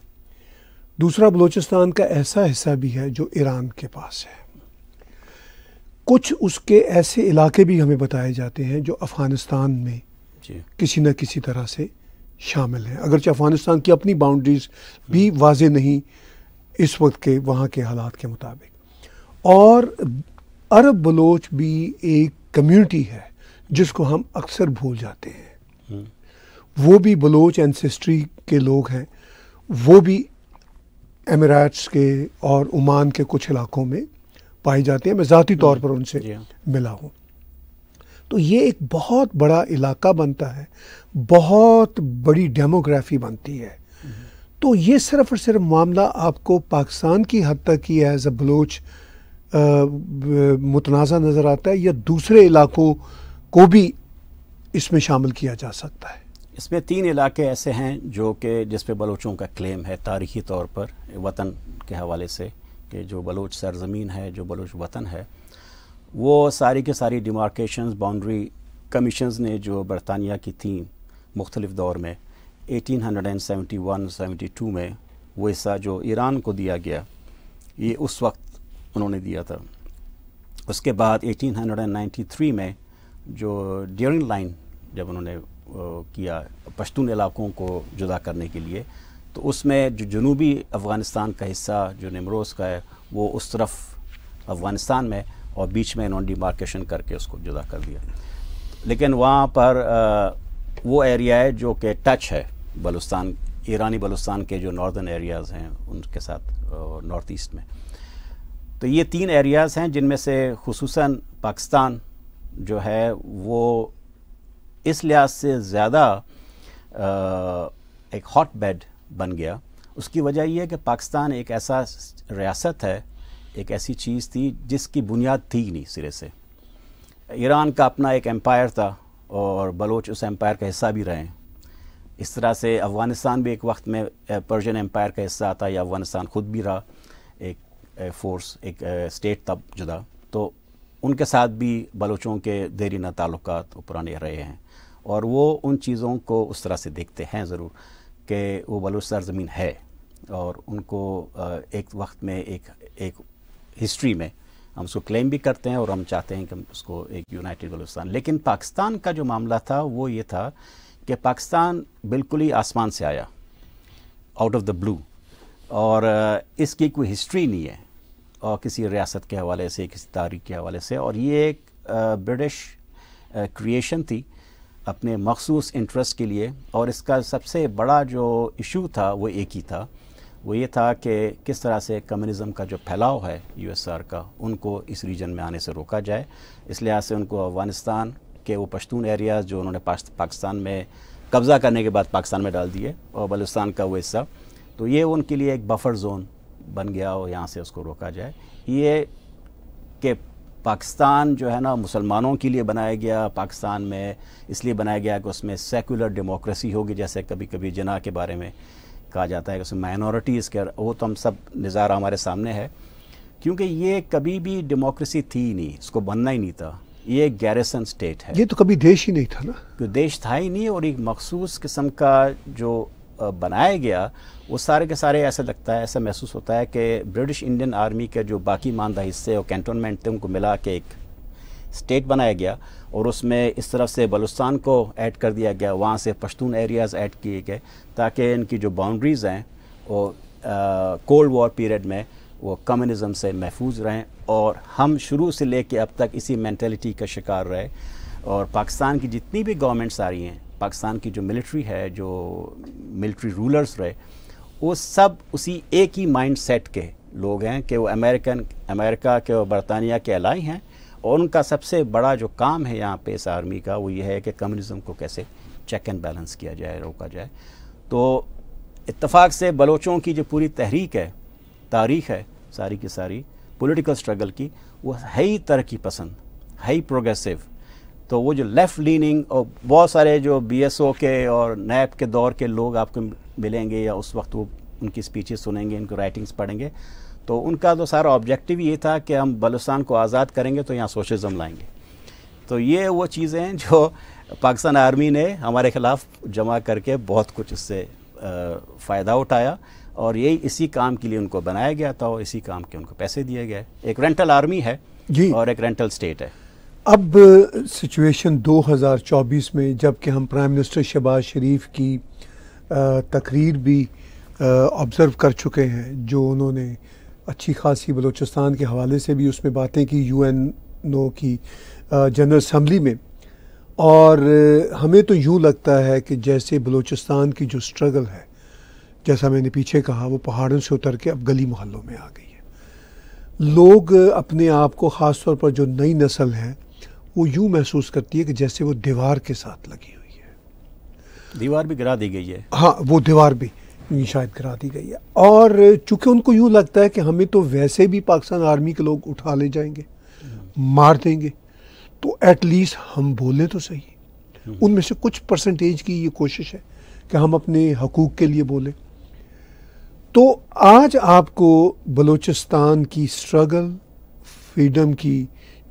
दूसरा बलूचिस्तान का ऐसा हिस्सा भी है जो ईरान के पास है कुछ उसके ऐसे इलाके भी हमें बताए जाते हैं जो अफ़गानिस्तान में किसी न किसी तरह से शामिल हैं अगरचे अफ़गानिस्तान की अपनी बाउंड्रीज़ भी हम्म। वाज नहीं इस वक्त के वहाँ के हालात के मुताबिक और अरब बलोच भी एक कम्युनिटी है जिसको हम अक्सर भूल जाते हैं हम्म। वो भी बलोच एनसेस्ट्री के लोग हैं वो भी एमराट्स के और उमान के कुछ इलाकों में पाई जाती है मैं ज़ाती हम्म। तौर पर उनसे हाँ। मिला हूँ तो ये एक बहुत बड़ा इलाका बनता है बहुत बड़ी डेमोग्राफी बनती है हम्म। तो ये सिर्फ और सिर्फ मामला आपको पाकिस्तान की हद तक ही एज अ बलोच मुतनाज़ा नज़र आता है या दूसरे इलाकों को भी इसमें शामिल किया जा सकता है इसमें तीन इलाके ऐसे हैं जो कि जिस पे बलोचों का क्लेम है तारीखी तौर पर वतन के हवाले से कि जो बलोच सरजमीन है जो बलोच वतन है वो सारी के सारी डिमार्केशन बाउंड्री कमीशंस ने जो बरतानिया की थी मुख्तलिफ दौर में 1871 72 में वो हिस्सा जो ईरान को दिया गया ये उस वक्त उन्होंने दिया था उसके बाद 1893 में जो ड्यूरिंग लाइन जब उन्होंने किया पश्तून इलाकों को जुदा करने के लिए तो उसमें जो जनूबी अफ़गानिस्तान का हिस्सा जो निमरोज़ का है वो उस तरफ अफ़गानिस्तान में और बीच में इन्होंने डिमार्केशन करके उसको जुदा कर दिया लेकिन वहाँ पर वो एरिया है जो कि टच है बलुस्तान ईरानी बलुस्तान के जो नॉर्दर्न एरियाज़ हैं उनके साथ नॉर्थ ईस्ट में तो ये तीन एरियाज़ हैं जिनमें से खसूस पाकिस्तान जो है वो इस लिहाज से ज़्यादा एक हॉट बेड बन गया उसकी वजह यह है कि पाकिस्तान एक ऐसा रियासत है एक ऐसी चीज़ थी जिसकी बुनियाद थी ही नहीं सिरे से ईरान का अपना एक एम्पायर था और बलोच उस एम्पायर का हिस्सा भी रहे इस तरह से अफ़गानिस्तान भी एक वक्त में पर्शियन एम्पायर का हिस्सा था या अफ़गानिस्तान ख़ुद भी रहा एक फोर्स एक स्टेट था जुदा तो उनके साथ भी बलोचों के देरीना ताल्लुक पुराने रहे हैं और वो उन चीज़ों को उस तरह से देखते हैं ज़रूर कि वो बलोच सरजमीन है और उनको एक वक्त में एक एक हिस्ट्री में हम उसको क्लेम भी करते हैं और हम चाहते हैं कि हम उसको एक यूनाइटेड बलूचिस्तान लेकिन पाकिस्तान का जो मामला था वो ये था कि पाकिस्तान बिल्कुल ही आसमान से आया आउट ऑफ द ब्लू और इसकी कोई हिस्ट्री नहीं है किसी रियासत के हवाले से किसी तारीख के हवाले से और ये एक ब्रिटिश क्रिएशन थी अपने मखसूस इंटरेस्ट के लिए और इसका सबसे बड़ा जो इशू था वो एक ही था वो ये था कि किस तरह से कम्युनिज्म का जो फैलाव है यूएसआर का उनको इस रीजन में आने से रोका जाए इस लिहाज से उनको अफ़गानिस्तान के वो पश्तून एरियाज़ जो उन्होंने पाकिस्तान में कब्ज़ा करने के बाद पाकिस्तान में डाल दिए और बलुस्तान का वो हिस्सा तो ये उनके लिए एक बफर जोन बन गया हो यहाँ से उसको रोका जाए ये कि पाकिस्तान जो है ना मुसलमानों के लिए बनाया गया पाकिस्तान में इसलिए बनाया गया कि उसमें सेकुलर डेमोक्रेसी होगी जैसे कभी कभी जना के बारे में कहा जाता है कि उसमें माइनॉरिटीज़ के वो तो हम सब नज़ारा हमारे सामने है क्योंकि ये कभी भी डेमोक्रेसी थी नहीं इसको बनना ही नहीं था ये गैरसन स्टेट है ये तो कभी देश ही नहीं था ना तो देश था ही नहीं और एक मखसूस किस्म का जो बनाया गया वो सारे के सारे ऐसा लगता है ऐसा महसूस होता है कि ब्रिटिश इंडियन आर्मी के जो बाकी मानदा हिस्से और कैंटोनमेंट थे उनको मिला के एक स्टेट बनाया गया और उसमें इस तरफ से बलुस्तान को ऐड कर दिया गया वहाँ से पश्तून एरियाज़ ऐड किए गए ताकि इनकी जो बाउंड्रीज़ हैं वो कोल्ड वॉर पीरियड में वो कम्युनिज्म से महफूज रहें और हम शुरू से ले कर अब तक इसी मैंटेलिटी का शिकार रहे और पाकिस्तान की जितनी भी गवर्नमेंट्स आ रही हैं पाकिस्तान की जो मिलिट्री है जो मिलिट्री रूलर्स रहे वो सब उसी एक ही माइंड सेट के लोग हैं कि वो अमेरिकन अमेरिका के और बरतानिया के अलाई हैं और उनका सबसे बड़ा जो काम है यहाँ पे इस आर्मी का वो ये है कि कम्युनिज्म को कैसे चेक एंड बैलेंस किया जाए रोका जाए तो इतफाक से बलोचों की जो पूरी तहरीक है तारीख है सारी की सारी पॉलिटिकल स्ट्रगल की वो है ही तरक्की पसंद है ही प्रोग्रेसिव तो वो जो लेफ़्ट लीनिंग और बहुत सारे जो बीएसओ के और नैप के दौर के लोग आपको मिलेंगे या उस वक्त वो उनकी स्पीचेस सुनेंगे उनकी राइटिंग्स पढ़ेंगे तो उनका तो सारा ऑब्जेक्टिव ये था कि हम बलुस्तान को आज़ाद करेंगे तो यहाँ सोशलिज़म लाएंगे तो ये वो चीज़ें जो पाकिस्तान आर्मी ने हमारे ख़िलाफ़ जमा करके बहुत कुछ इससे फ़ायदा उठाया और यही इसी काम के लिए उनको बनाया गया था और इसी काम के उनको पैसे दिए गए एक रेंटल आर्मी है जी और एक रेंटल स्टेट है अब सिचुएशन 2024 में जबकि हम प्राइम मिनिस्टर शहबाज शरीफ की तकरीर भी ऑब्ज़र्व कर चुके हैं जो उन्होंने अच्छी खासी बलूचिस्तान के हवाले से भी उसमें बातें की यू एन ओ की जनरल असम्बली में और हमें तो यूँ लगता है कि जैसे बलूचिस्तान की जो स्ट्रगल है जैसा मैंने पीछे कहा वो पहाड़ों से उतर के अब गली मोहल्लों में आ गई है लोग अपने आप को ख़ास तौर पर जो नई नस्ल है वो यूं महसूस करती है कि जैसे वो दीवार के साथ लगी हुई है दीवार भी गिरा दी गई है हाँ वो दीवार भी शायद गिरा दी गई है और चूंकि उनको यूं लगता है कि हमें तो वैसे भी पाकिस्तान आर्मी के लोग उठा ले जाएंगे मार देंगे तो एटलीस्ट हम बोले तो सही हम्म। उनमें से कुछ परसेंटेज की ये कोशिश है कि हम अपने हकूक़ के लिए बोलें तो आज आपको बलूचिस्तान की स्ट्रगल फ्रीडम की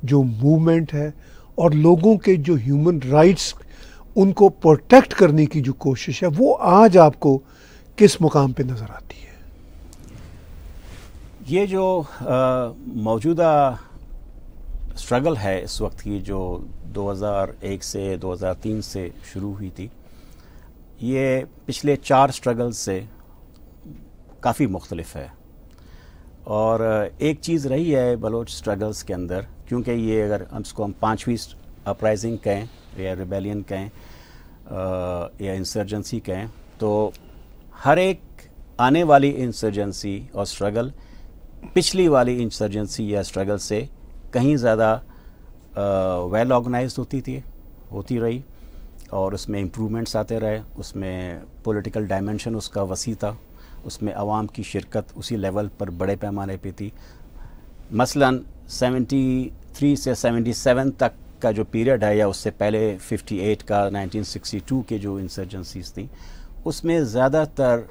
जो मूवमेंट है और लोगों के जो ह्यूमन राइट्स उनको प्रोटेक्ट करने की जो कोशिश है वो आज आपको किस मुकाम पे नज़र आती है ये जो मौजूदा स्ट्रगल है इस वक्त की जो 2001 से 2003 से शुरू हुई थी ये पिछले चार स्ट्रगल से काफ़ी मुख्तलफ है और एक चीज़ रही है बलोच स्ट्रगल्स के अंदर क्योंकि ये अगर हम इसको हम पाँचवीं अपराइजिंग कहें या रिबेलियन कहें या इंसर्जेंसी कहें तो हर एक आने वाली इंसर्जेंसी और स्ट्रगल पिछली वाली इंसर्जेंसी या स्ट्रगल से कहीं ज़्यादा वेल ऑर्गेनाइज होती थी होती रही और उसमें इम्प्रूवमेंट्स आते रहे उसमें पॉलिटिकल डायमेंशन उसका वसी था उसमें आवाम की शिरकत उसी लेवल पर बड़े पैमाने पे थी मसलन 73 से 77 तक का जो पीरियड है या उससे पहले 58 का 1962 के जो इंसर्जेंसीज थी उसमें ज़्यादातर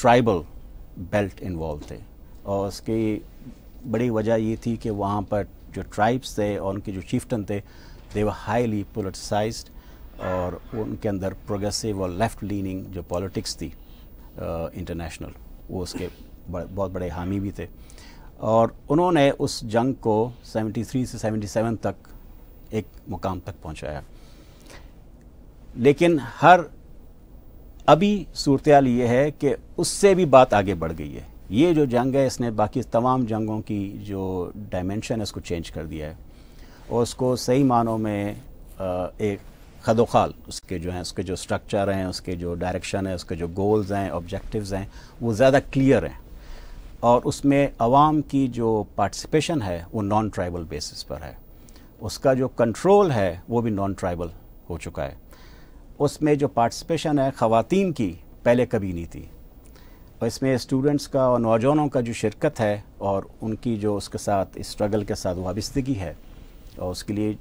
ट्राइबल बेल्ट इन्वॉल्व थे और उसकी बड़ी वजह ये थी कि वहाँ पर जो ट्राइब्स थे और उनके जो चीफ्टन थे दे वर हाईली पोलिटिसाइज और उनके अंदर प्रोग्रेसिव और लेफ्ट लीनिंग जो पॉलिटिक्स थी इंटरनेशनल वो उसके बहुत बड़े हामी भी थे और उन्होंने उस जंग को 73 से 77 तक एक मुकाम तक पहुंचाया लेकिन हर अभी सूरत ये है कि उससे भी बात आगे बढ़ गई है ये जो जंग है इसने बाकी तमाम जंगों की जो डायमेंशन है उसको चेंज कर दिया है और उसको सही मानों में एक खदोखाल उसके जो हैं उसके जो स्ट्रक्चर हैं उसके जो डायरेक्शन है उसके जो गोल्स हैं ऑब्जेक्टिव्स हैं वो ज़्यादा क्लियर हैं और उसमें आवाम की जो पार्टिसिपेशन है वो नॉन ट्राइबल बेसिस पर है उसका जो कंट्रोल है वो भी नॉन ट्राइबल हो चुका है उसमें जो पार्टिसिपेशन है ख़वान की पहले कभी नहीं थी और इसमें स्टूडेंट्स का और नौजवानों का जो शिरकत है और उनकी जो उसके साथ स्ट्रगल के साथ वाबस्तगी है और उसके लिए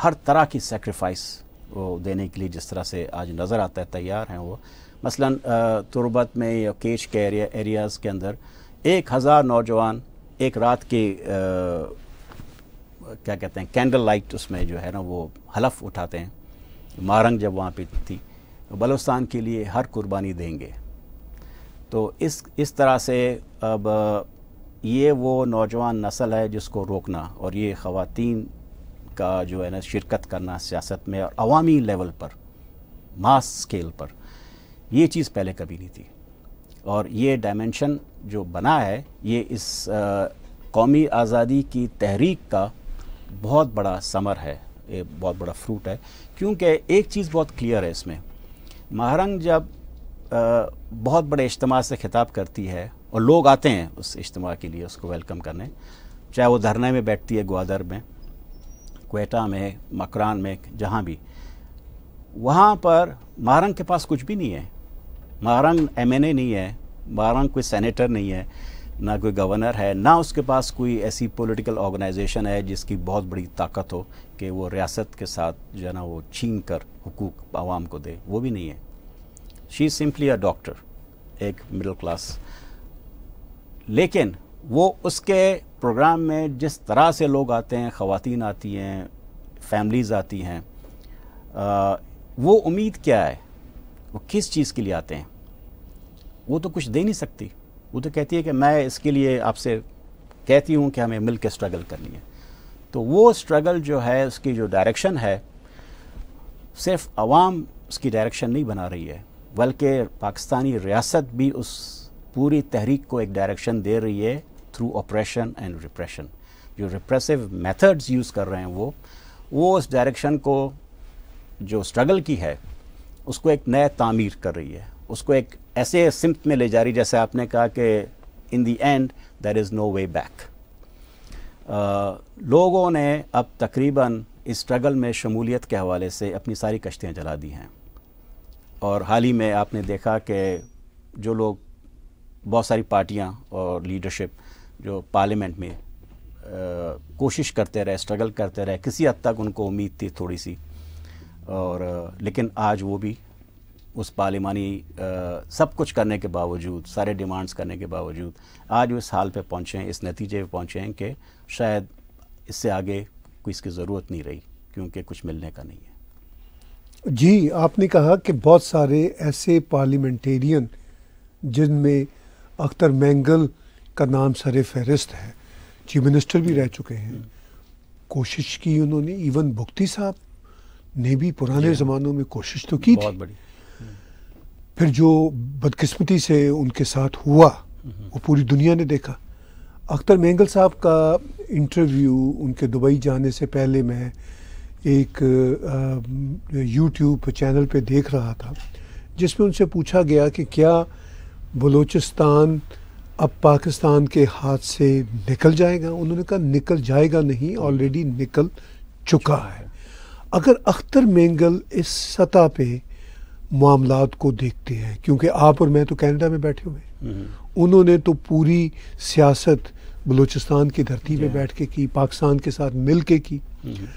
हर तरह की सेक्रीफाइस वो देने के लिए जिस तरह से आज नज़र आता है तैयार हैं वो मसलन तुरबत में या केच के एरिया एरियाज़ के अंदर एक हज़ार नौजवान एक रात के आ, क्या कहते हैं कैंडल लाइट उसमें जो है ना वो हलफ उठाते हैं मारंग जब वहाँ पे थी तो बलोस्तान के लिए हर कुर्बानी देंगे तो इस इस तरह से अब ये वो नौजवान नस्ल है जिसको रोकना और ये ख़वातीन का जो है ना शिरकत करना सियासत में और अवामी लेवल पर मास स्केल पर ये चीज़ पहले कभी नहीं थी और ये डायमेंशन जो बना है ये इस कौमी आज़ादी की तहरीक का बहुत बड़ा समर है ये बहुत बड़ा फ्रूट है क्योंकि एक चीज़ बहुत क्लियर है इसमें महरंग जब आ, बहुत बड़े इज्तम से खिताब करती है और लोग आते हैं उस इज्तम के लिए उसको वेलकम करने चाहे वो धरने में बैठती है ग्वादर में कोटा में मकरान में जहाँ भी वहाँ पर महरंग के पास कुछ भी नहीं है मारंग एमएनए नहीं है मारंग कोई सेनेटर नहीं है ना कोई गवर्नर है ना उसके पास कोई ऐसी पॉलिटिकल ऑर्गेनाइजेशन है जिसकी बहुत बड़ी ताकत हो कि वो रियासत के साथ जो है ना वो छीन कर हकूक आवाम को दे वो भी नहीं है शी सिंपली अ डॉक्टर एक मिडिल क्लास लेकिन वो उसके प्रोग्राम में जिस तरह से लोग आते हैं ख़वातीन आती हैं फैमिलीज़ आती हैं वो उम्मीद क्या है वो किस चीज़ के लिए आते हैं वो तो कुछ दे नहीं सकती वो तो कहती है कि मैं इसके लिए आपसे कहती हूँ कि हमें मिल के स्ट्रगल करनी है तो वो स्ट्रगल जो है उसकी जो डायरेक्शन है सिर्फ आवाम उसकी डायरेक्शन नहीं बना रही है बल्कि पाकिस्तानी रियासत भी उस पूरी तहरीक को एक डायरेक्शन दे रही है थ्रू ऑपरेशन एंड रिप्रेशन जो रिप्रेसिव मेथड्स यूज़ कर रहे हैं वो वो उस डायरेक्शन को जो स्ट्रगल की है उसको एक नए तामीर कर रही है उसको एक ऐसे सिमत में ले जा रही जैसे आपने कहा कि in the end there is no way back लोगों ने अब तकरीबन इस स्ट्रगल में शमूलियत के हवाले से अपनी सारी कश्तियाँ जला दी हैं और हाल ही में आपने देखा कि जो लोग बहुत सारी पार्टियाँ और लीडरशिप जो पार्लियामेंट में आ, कोशिश करते रहे स्ट्रगल करते रहे किसी हद तक उनको उम्मीद थी थोड़ी सी और लेकिन आज वो भी उस पार्लिमानी सब कुछ करने के बावजूद सारे डिमांड्स करने के बावजूद आज वो इस हाल पे पहुँचे हैं इस नतीजे पे पहुँचे हैं कि शायद इससे आगे कोई इसकी ज़रूरत नहीं रही क्योंकि कुछ मिलने का नहीं है जी आपने कहा कि बहुत सारे ऐसे पार्लियामेंटेरियन जिनमें अख्तर मैंगल का नाम सर फहरिस्त है चीफ मिनिस्टर भी रह चुके हैं कोशिश की उन्होंने इवन भुगती साहब ने भी पुराने ज़मानों में कोशिश तो की बहुत बड़ी फिर जो बदकिस्मती से उनके साथ हुआ mm-hmm. वो पूरी दुनिया ने देखा अख्तर मैंगल साहब का इंटरव्यू उनके दुबई जाने से पहले मैं एक यूट्यूब चैनल पे देख रहा था जिसमें उनसे पूछा गया कि क्या बलूचिस्तान अब पाकिस्तान के हाथ से निकल जाएगा उन्होंने कहा निकल जाएगा नहीं ऑलरेडी निकल चुका है अगर अख्तर मेंगल इस सतह पे मामला को देखते हैं क्योंकि आप और मैं तो कनाडा में बैठे हुए हैं हम्म। उन्होंने तो पूरी सियासत बलूचिस्तान की धरती पे बैठ के की पाकिस्तान के साथ मिल के की हम्म।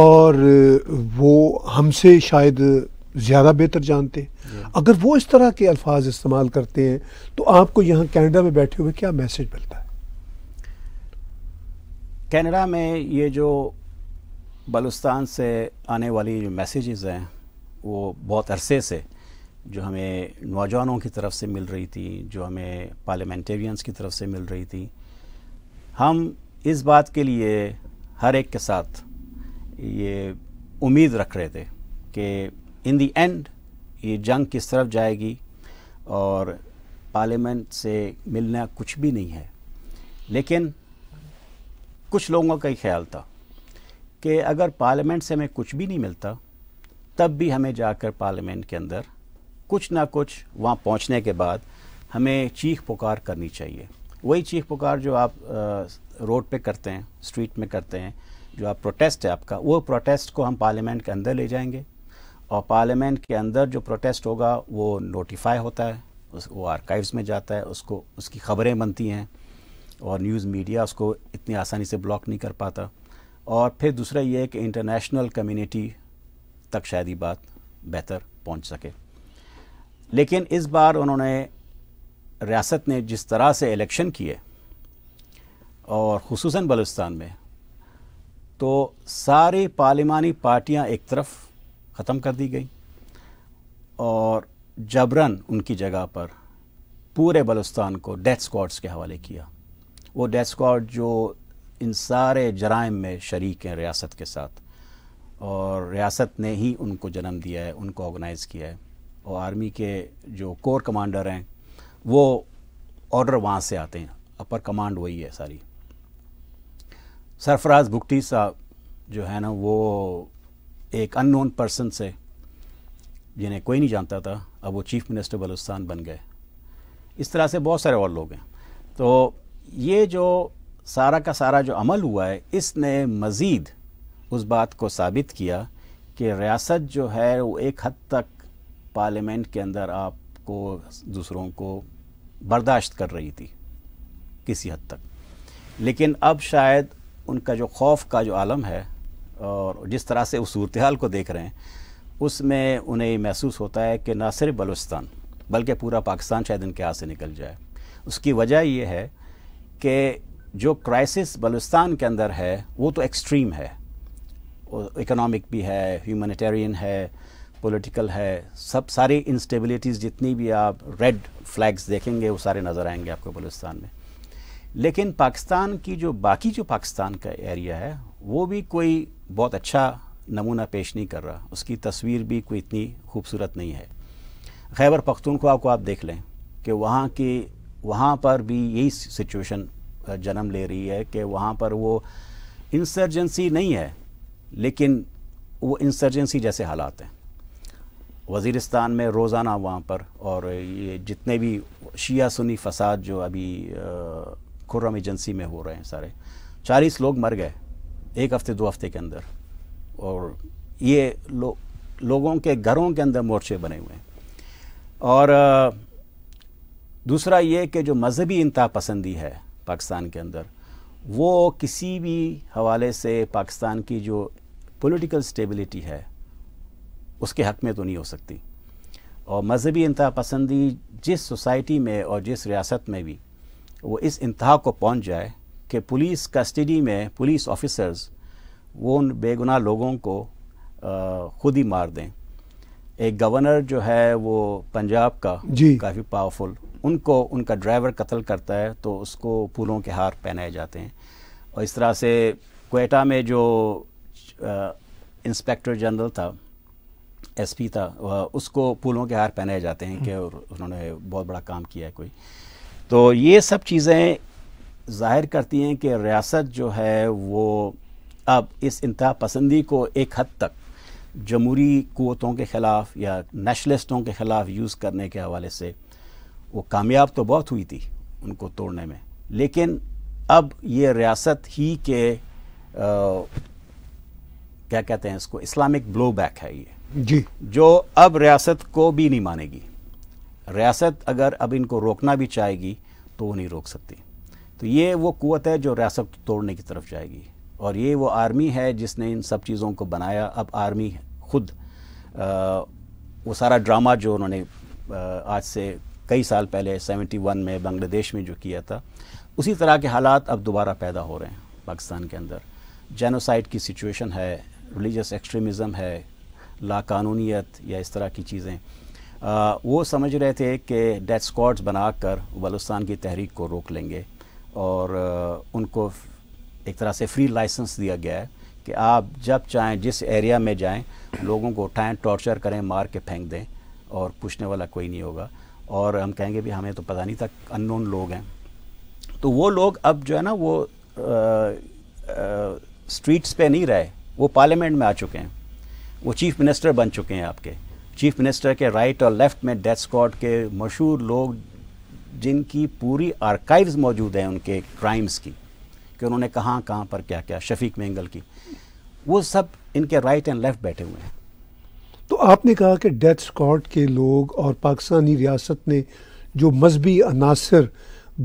और वो हमसे शायद ज़्यादा बेहतर जानते हैं अगर वो इस तरह के अल्फाज इस्तेमाल करते हैं तो आपको यहाँ कनाडा में बैठे हुए क्या मैसेज मिलता है कनाडा में ये जो बलुस्तान से आने वाली जो मैसेजेस हैं वो बहुत अरसे से जो हमें नौजवानों की तरफ से मिल रही थी जो हमें पार्लियामेंटेरियंस की तरफ से मिल रही थी हम इस बात के लिए हर एक के साथ ये उम्मीद रख रहे थे कि इन दी एंड ये जंग किस तरफ जाएगी और पार्लियामेंट से मिलना कुछ भी नहीं है लेकिन कुछ लोगों का ही ख्याल था कि अगर पार्लियामेंट से हमें कुछ भी नहीं मिलता तब भी हमें जाकर पार्लियामेंट के अंदर कुछ ना कुछ वहाँ पहुँचने के बाद हमें चीख पुकार करनी चाहिए वही चीख पुकार जो आप रोड पे करते हैं स्ट्रीट में करते हैं जो आप प्रोटेस्ट है आपका वो प्रोटेस्ट को हम पार्लियामेंट के अंदर ले जाएंगे और पार्लियामेंट के अंदर जो प्रोटेस्ट होगा वो नोटिफाई होता है उस वो आर्काइव्स में जाता है उसको उसकी खबरें बनती हैं और न्यूज़ मीडिया उसको इतनी आसानी से ब्लॉक नहीं कर पाता और फिर दूसरा ये है कि इंटरनेशनल कम्युनिटी तक शायद ये बात बेहतर पहुंच सके लेकिन इस बार उन्होंने रियासत ने जिस तरह से इलेक्शन किए और खसूस बलुस्तान में तो सारी पार्लिमानी पार्टियां एक तरफ ख़त्म कर दी गई और जबरन उनकी जगह पर पूरे बलुस्तान को डेथ स्क्वाड्स के हवाले किया वो डेथ स्क्वाड जो इन सारे जराइम में शरीक हैं रियासत के साथ और रियासत ने ही उनको जन्म दिया है उनको ऑर्गेनाइज़ किया है और आर्मी के जो कोर कमांडर हैं वो ऑर्डर वहाँ से आते हैं अपर कमांड वही है सारी सरफराज भुगटी साहब जो है ना वो एक अननोन पर्सन से जिन्हें कोई नहीं जानता था अब वो चीफ मिनिस्टर बलुस्तान बन गए इस तरह से बहुत सारे और लोग हैं तो ये जो सारा का सारा जो अमल हुआ है इसने मज़ीद उस बात को साबित किया कि रियासत जो है वो एक हद तक पार्लियामेंट के अंदर आपको दूसरों को बर्दाश्त कर रही थी किसी हद तक लेकिन अब शायद उनका जो खौफ का जो आलम है और जिस तरह से उस सूरत हाल को देख रहे हैं उसमें उन्हें महसूस होता है कि ना सिर्फ बलुस्तान बल्कि पूरा पाकिस्तान शायद इनके हाथ से निकल जाए उसकी वजह यह है कि जो क्राइसिस बलुस्तान के अंदर है वो तो एक्सट्रीम है इकोनॉमिक भी है ह्यूमनिटेरियन है पॉलिटिकल है सब सारी इंस्टेबिलिटीज़ जितनी भी आप रेड फ्लैग्स देखेंगे वो सारे नज़र आएंगे आपको बलुस्तान में लेकिन पाकिस्तान की जो बाकी जो पाकिस्तान का एरिया है वो भी कोई बहुत अच्छा नमूना पेश नहीं कर रहा उसकी तस्वीर भी कोई इतनी खूबसूरत नहीं है खैबर पख्तूनख्वा को आप देख लें कि वहाँ की वहाँ पर भी यही सिचुएशन जन्म ले रही है कि वहाँ पर वो इंसर्जेंसी नहीं है लेकिन वो इंसर्जेंसी जैसे हालात हैं वज़ीरस्तान में रोज़ाना वहाँ पर और ये जितने भी शिया सुनी फसाद जो अभी खुर्रम एजेंसी में हो रहे हैं सारे चालीस लोग मर गए एक हफ्ते दो हफ्ते के अंदर और ये लो, लोगों के घरों के अंदर मोर्चे बने हुए हैं और दूसरा ये कि जो मजहबी इंतहा पसंदी है पाकिस्तान के अंदर वो किसी भी हवाले से पाकिस्तान की जो पॉलिटिकल स्टेबिलिटी है उसके हक में तो नहीं हो सकती और मजहबी इंतहा पसंदी जिस सोसाइटी में और जिस रियासत में भी वो इस इंतहा को पहुंच जाए कि पुलिस कस्टडी में पुलिस ऑफिसर्स वो उन बेगुनाह लोगों को ख़ुद ही मार दें एक गवर्नर जो है वो पंजाब का काफ़ी पावरफुल उनको उनका ड्राइवर कत्ल करता है तो उसको फूलों के हार पहनाए जाते हैं और इस तरह से कोटा में जो इंस्पेक्टर जनरल था एसपी था उसको फूलों के हार पहनाए जाते हैं कि हम्म। उन्होंने बहुत बड़ा काम किया है कोई तो ये सब चीज़ें जाहिर करती हैं कि रियासत जो है वो अब इस इंतहा पसंदी को एक हद तक जमहूरी क़वतों के ख़िलाफ़ या नेशनलिस्टों के ख़िलाफ़ यूज़ करने के हवाले से वो कामयाब तो बहुत हुई थी उनको तोड़ने में लेकिन अब ये रियासत ही के आ, क्या कहते हैं इसको इस्लामिक ब्लो बैक है ये जी जो अब रियासत को भी नहीं मानेगी रियासत अगर अब इनको रोकना भी चाहेगी तो वो नहीं रोक सकती तो ये वो कुत है जो रियासत तोड़ने की तरफ जाएगी और ये वो आर्मी है जिसने इन सब चीज़ों को बनाया अब आर्मी खुद आ, वो सारा ड्रामा जो उन्होंने आज से कई साल पहले 71 में बांग्लादेश में जो किया था उसी तरह के हालात अब दोबारा पैदा हो रहे हैं पाकिस्तान के अंदर जेनोसाइड की सिचुएशन है रिलीजस एक्सट्रीमिज़म है लाकानूनीत या इस तरह की चीज़ें वो समझ रहे थे कि डेथ स्कॉट्स बनाकर बलुस्तान की तहरीक को रोक लेंगे और आ, उनको एक तरह से फ्री लाइसेंस दिया गया है कि आप जब चाहें जिस एरिया में जाएं लोगों को उठाएं टॉर्चर करें मार के फेंक दें और पूछने वाला कोई नहीं होगा और हम कहेंगे भी हमें तो पता नहीं था अननोन लोग हैं तो वो लोग अब जो है ना वो स्ट्रीट्स पे नहीं रहे वो पार्लियामेंट में आ चुके हैं वो चीफ मिनिस्टर बन चुके हैं आपके चीफ मिनिस्टर के राइट और लेफ्ट में डेथ स्क्वाड के मशहूर लोग जिनकी पूरी आर्काइव्स मौजूद हैं उनके क्राइम्स की कि उन्होंने कहाँ कहाँ पर क्या क्या शफीक मेंगल की वो सब इनके राइट एंड लेफ्ट बैठे हुए हैं तो आपने कहा कि डेथ स्कॉट के लोग और पाकिस्तानी रियासत ने जो मजहबी अनासर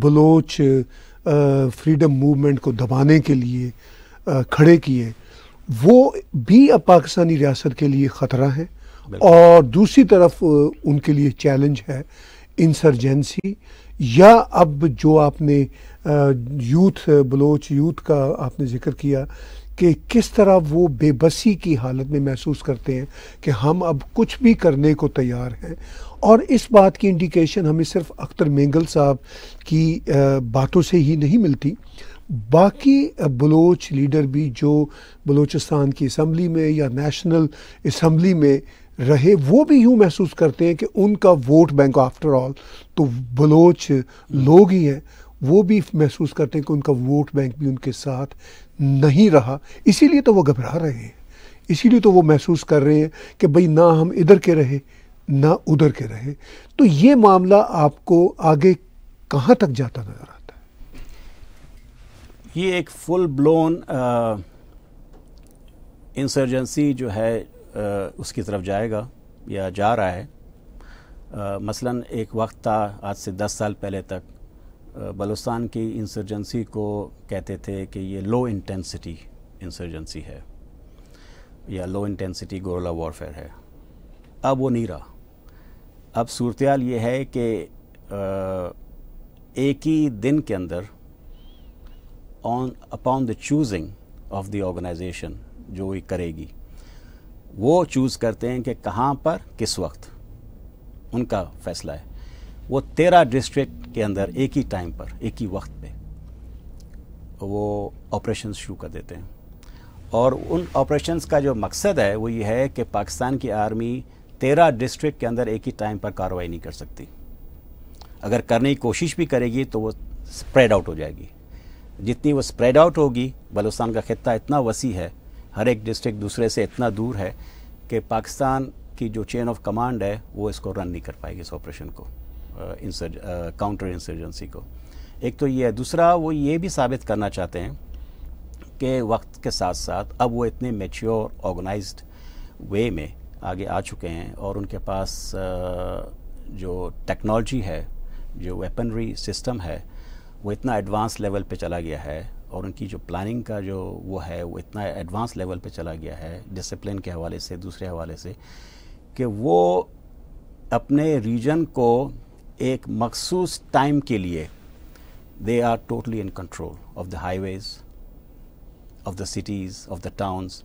बलोच फ्रीडम मूवमेंट को दबाने के लिए खड़े किए वो भी अब पाकिस्तानी रियासत के लिए ख़तरा है और दूसरी तरफ उनके लिए चैलेंज है इंसर्जेंसी या अब जो आपने यूथ बलोच यूथ का आपने जिक्र किया कि किस तरह वो बेबसी की हालत में महसूस करते हैं कि हम अब कुछ भी करने को तैयार हैं और इस बात की इंडिकेशन हमें सिर्फ अख्तर मेंगल साहब की बातों से ही नहीं मिलती बाकी बलोच लीडर भी जो बलोचिस्तान की असम्बली में या नेशनल असम्बली में रहे वो भी यूँ महसूस करते हैं कि उनका वोट बैंक आफ्टर ऑल तो बलोच लोग ही हैं वो भी महसूस करते हैं कि उनका वोट बैंक भी उनके साथ नहीं रहा इसीलिए तो वो घबरा रहे हैं इसीलिए तो वो महसूस कर रहे हैं कि भाई ना हम इधर के रहे ना उधर के रहे तो ये मामला आपको आगे कहाँ तक जाता नज़र आता है ये एक फुल ब्लोन इंसर्जेंसी जो है आ, उसकी तरफ जाएगा या जा रहा है आ, मसलन एक वक्त था आज से दस साल पहले तक बलुस्तान की इंसर्जेंसी को कहते थे कि ये लो इंटेंसिटी इंसर्जेंसी है या लो इंटेंसिटी गोरला वॉरफेयर है अब वो नहीं रहा अब सूरत ये है कि एक ही दिन के अंदर on upon the choosing of the organisation जो ये करेगी वो चूज़ करते हैं कि कहाँ पर किस वक्त उनका फैसला है वो तेरह डिस्ट्रिक्ट के अंदर एक ही टाइम पर एक ही वक्त पे वो ऑपरेशन शुरू कर देते हैं और उन ऑपरेशंस का जो मकसद है वो ये है कि पाकिस्तान की आर्मी तेरह डिस्ट्रिक्ट के अंदर एक ही टाइम पर कार्रवाई नहीं कर सकती अगर करने की कोशिश भी करेगी तो वो स्प्रेड आउट हो जाएगी जितनी वो स्प्रेड आउट होगी बलूचिस्तान का खत्ता इतना वसी है हर एक डिस्ट्रिक्ट दूसरे से इतना दूर है कि पाकिस्तान की जो चेन ऑफ कमांड है वो इसको रन नहीं कर पाएगी इस ऑपरेशन को काउंटर uh, इंसर्जेंसी uh, को एक तो ये है दूसरा वो ये भी साबित करना चाहते हैं कि वक्त के साथ साथ अब वो इतने मेच्योर ऑर्गेनाइज्ड वे में आगे आ चुके हैं और उनके पास uh, जो टेक्नोलॉजी है जो वेपनरी सिस्टम है वो इतना एडवांस लेवल पे चला गया है और उनकी जो प्लानिंग का जो वो है वो इतना एडवांस लेवल पे चला गया है डिसिप्लिन के हवाले से दूसरे हवाले से कि वो अपने रीजन को एक मखसूस टाइम के लिए they are totally in control of the highways of the cities of the towns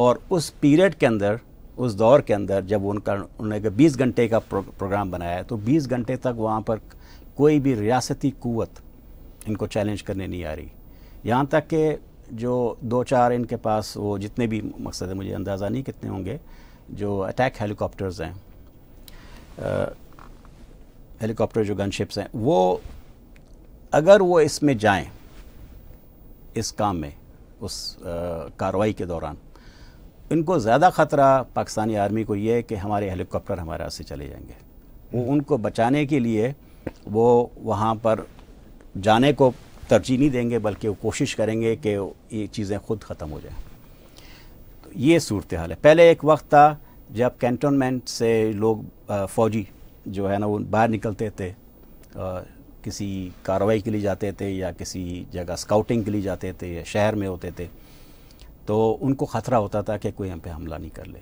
और उस पीरियड के अंदर उस दौर के अंदर जब उनका उन्होंने बीस घंटे का प्रो, प्रोग्राम बनाया तो बीस घंटे तक वहाँ पर कोई भी रियासती क़वत इनको चैलेंज करने नहीं आ रही यहाँ तक कि जो दो चार इनके पास वो जितने भी मकसद है मुझे अंदाज़ा नहीं कितने होंगे जो अटैक हेलीकॉप्टर्स हैं हेलीकॉप्टर जो गनशिप्स हैं वो अगर वो इसमें जाएं इस काम में उस कार्रवाई के दौरान इनको ज़्यादा ख़तरा पाकिस्तानी आर्मी को ये है कि हमारे हेलीकॉप्टर हमारे हाथ से चले जाएंगे वो हम्म। उनको बचाने के लिए वो वहाँ पर जाने को तरजीह नहीं देंगे बल्कि वो कोशिश करेंगे कि ये चीज़ें खुद ख़त्म हो जाएं तो ये सूरत हाल है पहले एक वक्त था जब कैंटोनमेंट से लोग फ़ौजी जो है ना वो बाहर निकलते थे आ, किसी कार्रवाई के लिए जाते थे या किसी जगह स्काउटिंग के लिए जाते थे या शहर में होते थे तो उनको ख़तरा होता था कि कोई हम पे हमला नहीं कर ले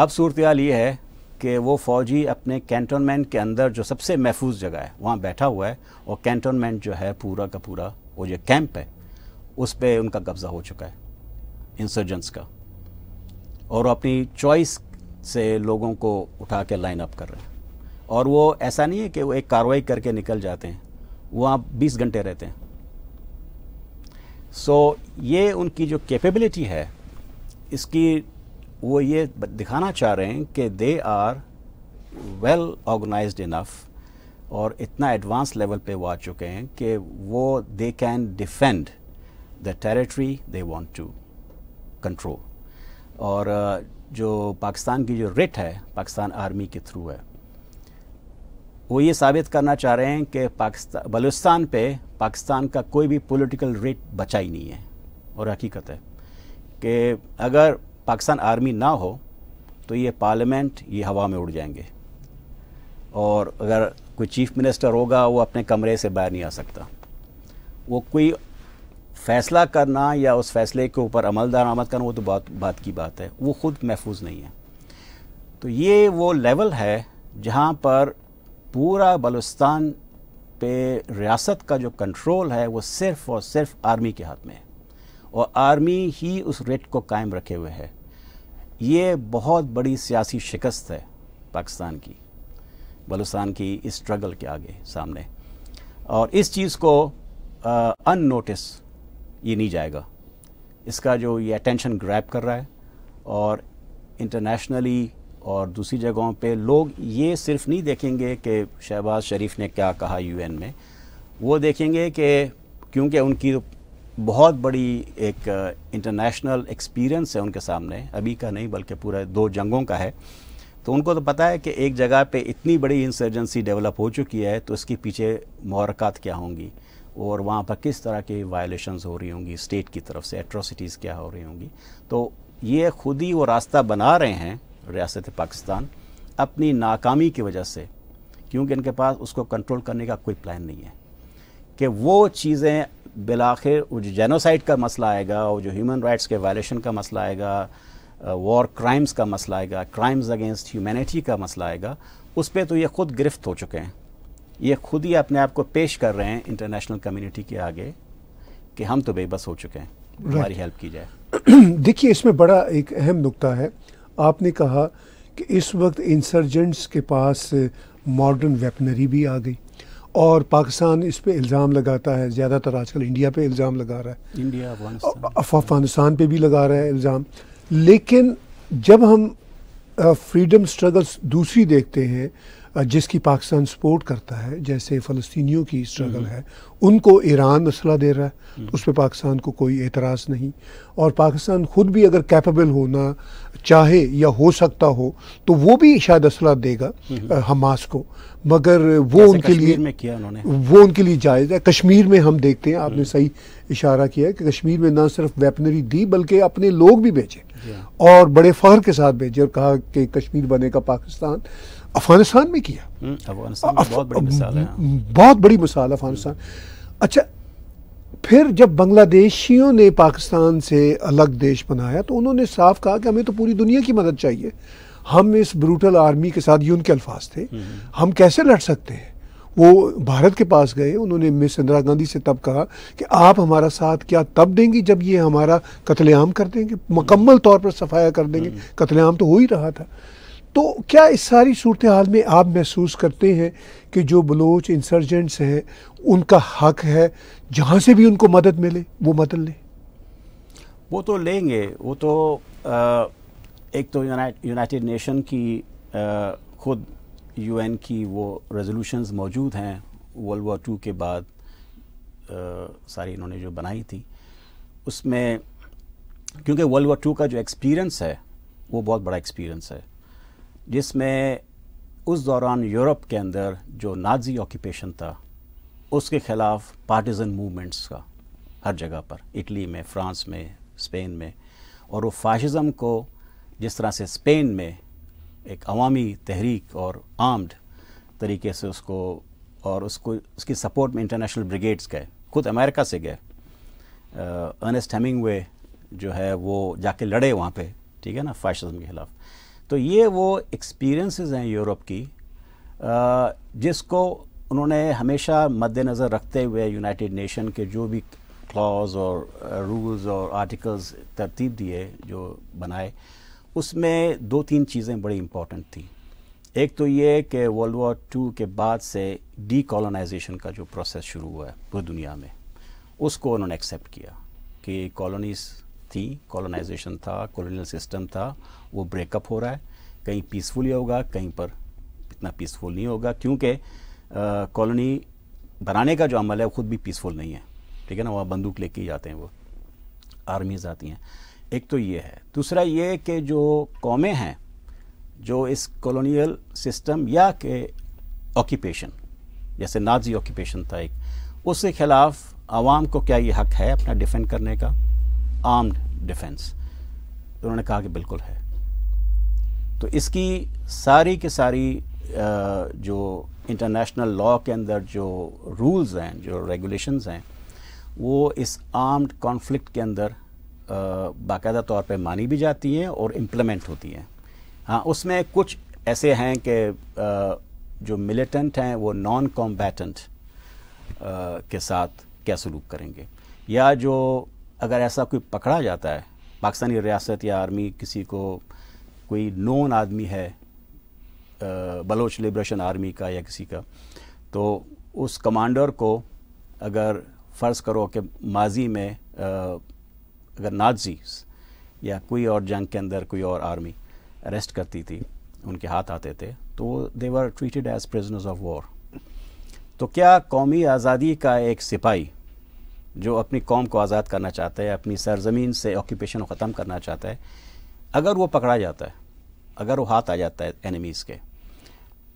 अब सूरत हाल ये है कि वो फ़ौजी अपने कैंटोनमेंट के अंदर जो सबसे महफूज जगह है वहाँ बैठा हुआ है और कैंटोनमेंट जो है पूरा का पूरा वो जो कैंप है उस पर उनका कब्ज़ा हो चुका है इंसर्जेंट्स का और अपनी चॉइस से लोगों को उठा के लाइन अप कर रहे हैं और वो ऐसा नहीं है कि वो एक कार्रवाई करके निकल जाते हैं वो आप बीस घंटे रहते हैं सो so, ये उनकी जो कैपेबिलिटी है इसकी वो ये दिखाना चाह रहे हैं कि they are well organise enough और इतना एडवांस लेवल पे वो आ चुके हैं कि वो they can defend the territory they want to control और जो पाकिस्तान की जो रिट है पाकिस्तान आर्मी के थ्रू है वो ये साबित करना चाह रहे हैं कि पाकिस्तान बलूचिस्तान पे पाकिस्तान का कोई भी पॉलिटिकल रिट बचा ही नहीं है और हकीकत है कि अगर पाकिस्तान आर्मी ना हो तो ये पार्लियामेंट ये हवा में उड़ जाएंगे और अगर कोई चीफ मिनिस्टर होगा वो अपने कमरे से बाहर नहीं आ सकता वो कोई फैसला करना या उस फैसले के ऊपर अमल दरामद करना वो तो बात बात की बात है वो ख़ुद महफूज नहीं है तो ये वो लेवल है जहाँ पर पूरा बलुस्तान पे रियासत का जो कंट्रोल है वो सिर्फ़ और सिर्फ आर्मी के हाथ में है और आर्मी ही उस रेट को कायम रखे हुए है ये बहुत बड़ी सियासी शिकस्त है पाकिस्तान की बलुस्तान की इस स्ट्रगल के आगे सामने और इस चीज़ को अन नोटिस ये नहीं जाएगा इसका जो ये अटेंशन ग्रैप कर रहा है और इंटरनेशनली और दूसरी जगहों पे लोग ये सिर्फ नहीं देखेंगे कि शहबाज शरीफ ने क्या कहा यूएन में वो देखेंगे कि क्योंकि उनकी बहुत बड़ी एक इंटरनेशनल एक्सपीरियंस है उनके सामने अभी का नहीं बल्कि पूरा दो जंगों का है तो उनको तो पता है कि एक जगह पे इतनी बड़ी इंसर्जेंसी डेवलप हो चुकी है तो इसके पीछे महरक़ात क्या होंगी और वहाँ पर किस तरह की वायलेशंस हो रही होंगी स्टेट की तरफ से एट्रोसिटीज़ क्या हो रही होंगी तो ये खुद ही वो रास्ता बना रहे हैं रियासत पाकिस्तान अपनी नाकामी की वजह से क्योंकि इनके पास उसको कंट्रोल करने का कोई प्लान नहीं है कि वो चीज़ें बिलाखिर जो जेनोसाइड का मसला आएगा और जो ह्यूमन राइट्स के वायलेशन का मसला आएगा वॉर क्राइम्स का मसला आएगा क्राइम्स अगेंस्ट ह्यूमैनिटी का मसला आएगा उस पर तो ये खुद गिरफ्त हो चुके हैं ये खुद ही अपने आप को पेश कर रहे हैं इंटरनेशनल कम्युनिटी के आगे कि हम तो बेबस हो चुके हैं हमारी हेल्प की जाए देखिए इसमें बड़ा एक अहम नुकता है आपने कहा कि इस वक्त इंसर्जेंट्स के पास मॉडर्न वेपनरी भी आ गई और पाकिस्तान इस पे इल्ज़ाम लगाता है ज़्यादातर आजकल इंडिया पे इल्ज़ाम लगा रहा है इंडिया अफगानिस्तान पे भी लगा रहा है इल्ज़ाम लेकिन जब हम फ्रीडम स्ट्रगल्स दूसरी देखते हैं जिसकी पाकिस्तान सपोर्ट करता है जैसे फ़लस्तियों की स्ट्रगल हम्म। है उनको ईरान मसला दे रहा है तो उस पर पाकिस्तान को कोई एतराज़ नहीं और पाकिस्तान ख़ुद भी अगर कैपेबल होना चाहे या हो सकता हो तो वो भी शायद असला देगा हम्म। हमास को मगर वो उनके लिए में किया उन्होंने वो उनके लिए जायज़ है कश्मीर में हम देखते हैं आपने सही इशारा किया है कि कश्मीर में ना सिर्फ वेपनरी दी बल्कि अपने लोग भी भेजे हाँ। और बड़े फ़ख्र के साथ भेजे और कहा कि कश्मीर बनेगा पाकिस्तान अफगानिस्तान में किया हम्म, अफगानिस्तान बहुत बड़ी मिसाल है बहुत बड़ी मिसाल अफगानिस्तान अच्छा फिर जब बांग्लादेशियों ने पाकिस्तान से अलग देश बनाया तो उन्होंने साफ कहा कि हमें तो पूरी दुनिया की मदद चाहिए हम इस ब्रूटल आर्मी के साथ ये उनके अल्फाज थे हम्म। हम कैसे लड़ सकते हैं वो भारत के पास गए उन्होंने मिस इंदिरा गांधी से तब कहा कि आप हमारा साथ क्या तब देंगी जब ये हमारा कत्लेआम कर देंगे मुकम्मल तौर पर सफाया कर देंगे हम्म। कत्लेआम तो हो ही रहा था तो क्या इस सारी सूरत हाल में आप महसूस करते हैं कि जो बलोच इंसर्जेंट्स हैं उनका हक है जहाँ से भी उनको मदद मिले वो मदद लें वो तो लेंगे वो तो आ, एक तो यूनाइटेड नेशन की आ, खुद यूएन की वो रेजोल्यूशंस मौजूद हैं वर्ल्ड वॉर टू के बाद आ, सारी इन्होंने जो बनाई थी उसमें क्योंकि वर्ल्ड वॉर टू का जो एक्सपीरियंस है वो बहुत बड़ा एक्सपीरियंस है जिसमें उस दौरान यूरोप के अंदर जो नाजी ऑक्यूपेशन था उसके ख़िलाफ़ पार्टीज़न मूवमेंट्स का हर जगह पर इटली में फ्रांस में स्पेन में और वो फाशिज़म को जिस तरह से स्पेन में एक अवामी तहरीक और आर्म्ड तरीके से उसको और उसको उसकी सपोर्ट में इंटरनेशनल ब्रिगेड्स गए खुद अमेरिका से गए अर्नेस्ट हेमिंगवे जो है वो जाके लड़े वहाँ पे ठीक है ना फाशिज़म के ख़िलाफ़ तो ये वो एक्सपीरियंसेस हैं यूरोप की जिसको उन्होंने हमेशा मद्देनज़र रखते हुए यूनाइटेड नेशन के जो भी क्लॉज और रूल्स और आर्टिकल्स तरतीब दिए जो बनाए उसमें दो तीन चीज़ें बड़ी इम्पॉर्टेंट थी एक तो ये कि वर्ल्ड वॉर टू के बाद से डीकॉलोनाइजेशन का जो प्रोसेस शुरू हुआ है पूरी दुनिया में उसको उन्होंने एक्सेप्ट किया कि कॉलोनीज थी कॉलोनाइजेशन था कॉलोनियल सिस्टम था वो ब्रेकअप हो रहा है कहीं पीसफुल होगा कहीं पर इतना पीसफुल नहीं होगा क्योंकि कॉलोनी बनाने का जो अमल है वो खुद भी पीसफुल नहीं है ठीक है ना वहाँ बंदूक लेके ही जाते हैं वो आर्मीज़ आती हैं एक तो ये है दूसरा ये कि जो कौमें हैं जो इस कॉलोनियल सिस्टम या के ऑक्यूपेशन जैसे नाजी ऑक्यूपेशन था एक उसके ख़िलाफ़ आवाम को क्या ये हक है अपना डिफेंड करने का आर्म्ड डिफेंस उन्होंने कहा कि बिल्कुल है तो इसकी सारी की सारी जो इंटरनेशनल लॉ के अंदर जो रूल्स हैं जो रेगुलेशंस हैं वो इस आर्म्ड कॉन्फ्लिक्ट के अंदर बाकायदा तौर पे मानी भी जाती हैं और इम्प्लीमेंट होती हैं हाँ उसमें कुछ ऐसे हैं कि जो मिलिटेंट हैं वो नॉन कॉम्बैटेंट के साथ क्या सलूक करेंगे या जो अगर ऐसा कोई पकड़ा जाता है पाकिस्तानी रियासत या आर्मी किसी को कोई नोन आदमी है बलोच लिब्रेशन आर्मी का या किसी का तो उस कमांडर को अगर फ़र्ज़ करो कि माजी में अगर नाजी या कोई और जंग के अंदर कोई और आर्मी अरेस्ट करती थी उनके हाथ आते थे तो they were treated as prisoners of war तो क्या कौमी आज़ादी का एक सिपाही जो अपनी कौम को आज़ाद करना चाहता है अपनी सरजमीन से ऑक्यूपेशन ख़त्म करना चाहता है अगर वो पकड़ा जाता है अगर वो हाथ आ जाता है एनिमीज़ के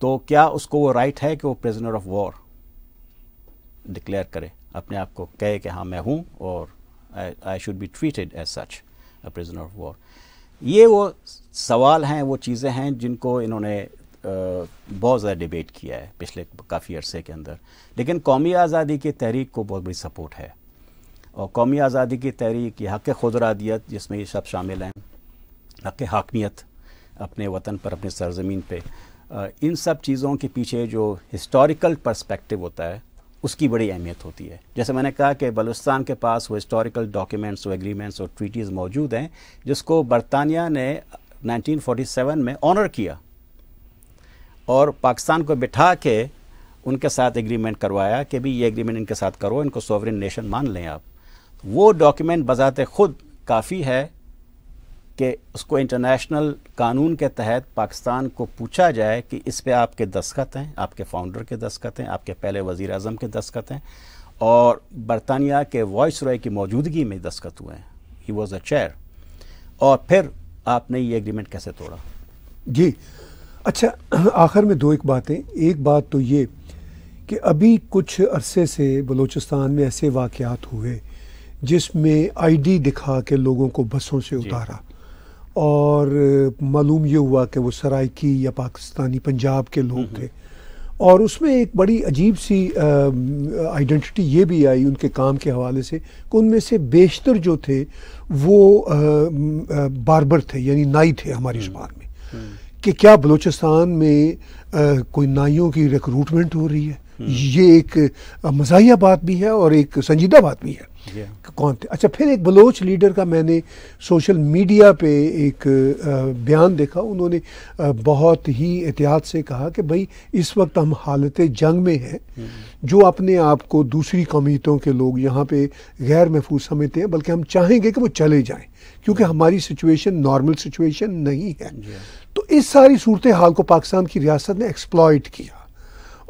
तो क्या उसको वो राइट है कि वो प्रिजनर ऑफ वॉर डिक्लेयर करे अपने आप को कहे कि हाँ मैं हूँ और I should be treated as such a prisoner of war ये वो सवाल हैं वो चीज़ें हैं जिनको इन्होंने बहुत ज़्यादा डिबेट किया है पिछले काफ़ी अरसे के अंदर लेकिन कौमी आज़ादी की तहरीक को बहुत बड़ी सपोर्ट है और कौमी आज़ादी की तहरीक या हक खुदरादियत जिसमें ये सब शामिल हैं हक हाकमियत अपने वतन पर अपने सरजमीन पर इन सब चीज़ों के पीछे जो हिस्टोरिकल परस्पेक्टिव होता है उसकी बड़ी अहमियत होती है जैसे मैंने कहा कि बलुस्तान के पास वो हिस्टोरिकल डॉक्यूमेंट्स वो एग्रीमेंट्स और ट्रीटीज़ मौजूद हैं जिसको बरतानिया ने 1947 में ऑनर किया और पाकिस्तान को बिठा के उनके साथ एग्रीमेंट करवाया कि भी ये एग्रीमेंट इनके साथ करो इनको सॉवरिन नेशन मान लें आप वो डॉक्यूमेंट बजात खुद काफ़ी है कि उसको इंटरनेशनल कानून के तहत पाकिस्तान को पूछा जाए कि इस पे आपके दस्खत हैं आपके फाउंडर के दस्खत हैं आपके पहले वज़ी अजम के दस्खत हैं और बरतानिया के वॉइस रॉय की मौजूदगी में दस्खत हुए हैं ही वॉज़ अ चेयर और फिर आपने ये एग्रीमेंट कैसे तोड़ा जी अच्छा आखिर में दो एक बातें एक बात तो ये कि अभी कुछ अरसे से बलूचिस्तान में ऐसे वाक़ हुए जिसमें आईडी दिखा के लोगों को बसों से उतारा और मालूम ये हुआ कि वो सराइकी या पाकिस्तानी पंजाब के लोग थे और उसमें एक बड़ी अजीब सी आइडेंटिटी ये भी आई उनके काम के हवाले से कि उनमें से बेशतर जो थे वो आ, आ, बारबर थे यानी नाई थे हमारी हम्म। जुबान में हम्म। कि क्या बलूचिस्तान में आ, कोई नाइयों की रिक्रूटमेंट हो रही है हम्म। ये एक मजाया बात भी है और एक संजीदा बात भी है yeah. कौन थे अच्छा फिर एक बलोच लीडर का मैंने सोशल मीडिया पे एक बयान देखा उन्होंने बहुत ही एहतियात से कहा कि भाई इस वक्त हम हालत जंग में हैं हम्म। जो अपने आप को दूसरी कमीतों के लोग यहाँ पे गैर महफूज समझते हैं बल्कि हम चाहेंगे कि वो चले जाएं क्योंकि हमारी सिचुएशन नॉर्मल सिचुएशन नहीं है yeah. तो इस सारी सूरत हाल को पाकिस्तान की रियासत ने एक्सप्लॉयट किया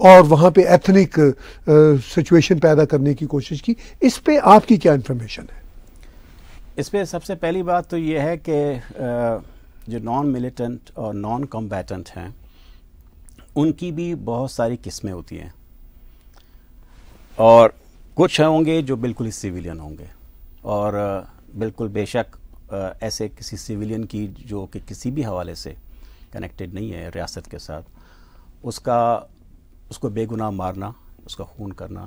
और वहाँ पे एथनिक सिचुएशन uh, पैदा करने की कोशिश की इस पे आपकी क्या इन्फॉर्मेशन है इस पे सबसे पहली बात तो ये है कि uh, जो नॉन मिलिटेंट और नॉन कॉम्बैटेंट हैं उनकी भी बहुत सारी किस्में होती हैं और कुछ होंगे जो बिल्कुल ही सिविलियन होंगे और uh, बिल्कुल बेशक ऐसे किसी सिविलियन की जो कि किसी भी हवाले से कनेक्टेड नहीं है रियासत के साथ उसका उसको बेगुनाह मारना उसका खून करना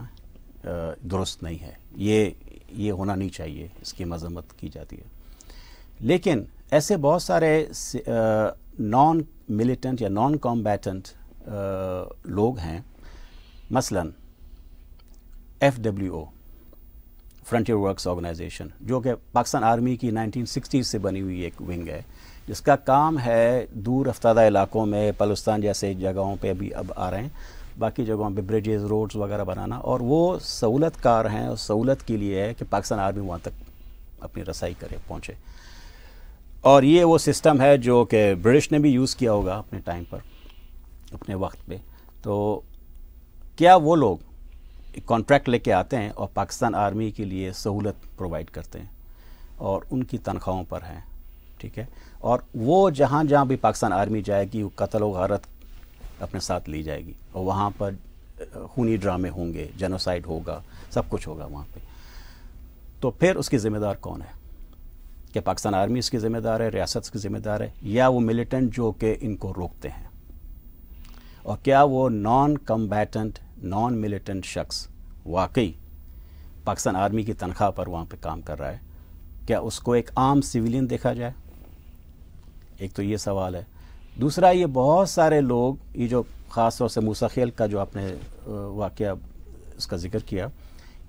दुरुस्त नहीं है ये ये होना नहीं चाहिए इसकी मजम्मत की जाती है लेकिन ऐसे बहुत सारे नॉन मिलिटेंट या नॉन कॉम्बैटेंट लोग हैं मसलन F W O frontier works organisation जो कि पाकिस्तान आर्मी की 1960 से बनी हुई एक विंग है जिसका काम है दूर अफ्तादा इलाकों में पलस्तान जैसे जगहों पे अभी अब आ रहे हैं बाकी जगहों पर ब्रिजेज़ रोड्स वगैरह बनाना और वो सहूलत कार हैं और सहूलत के लिए है कि पाकिस्तान आर्मी वहाँ तक अपनी रसाई करे पहुँचे और ये वो सिस्टम है जो कि ब्रिटिश ने भी यूज़ किया होगा अपने टाइम पर अपने वक्त पे तो क्या वो लोग कॉन्ट्रैक्ट लेके आते हैं और पाकिस्तान आर्मी के लिए सहूलत प्रोवाइड करते हैं और उनकी तनख्वाहों पर हैं ठीक है और वो जहाँ जहाँ भी पाकिस्तान आर्मी जाएगी वो कत्ल वारत अपने साथ ली जाएगी और वहाँ पर खूनी ड्रामे होंगे जेनोसाइड होगा सब कुछ होगा वहाँ पे तो फिर उसकी ज़िम्मेदार कौन है क्या पाकिस्तान आर्मी इसकी ज़िम्मेदार है रियासत की ज़िम्मेदार है या वो मिलिटेंट जो कि इनको रोकते हैं और क्या वो नॉन कम्बैटेंट नॉन मिलिटेंट शख्स वाकई पाकिस्तान आर्मी की तनख्वाह पर वहाँ पे काम कर रहा है क्या उसको एक आम सिविलियन देखा जाए एक तो ये सवाल है दूसरा ये बहुत सारे लोग ये जो ख़ास तौर से मूसाखेल का जो आपने वाक़ उसका ज़िक्र किया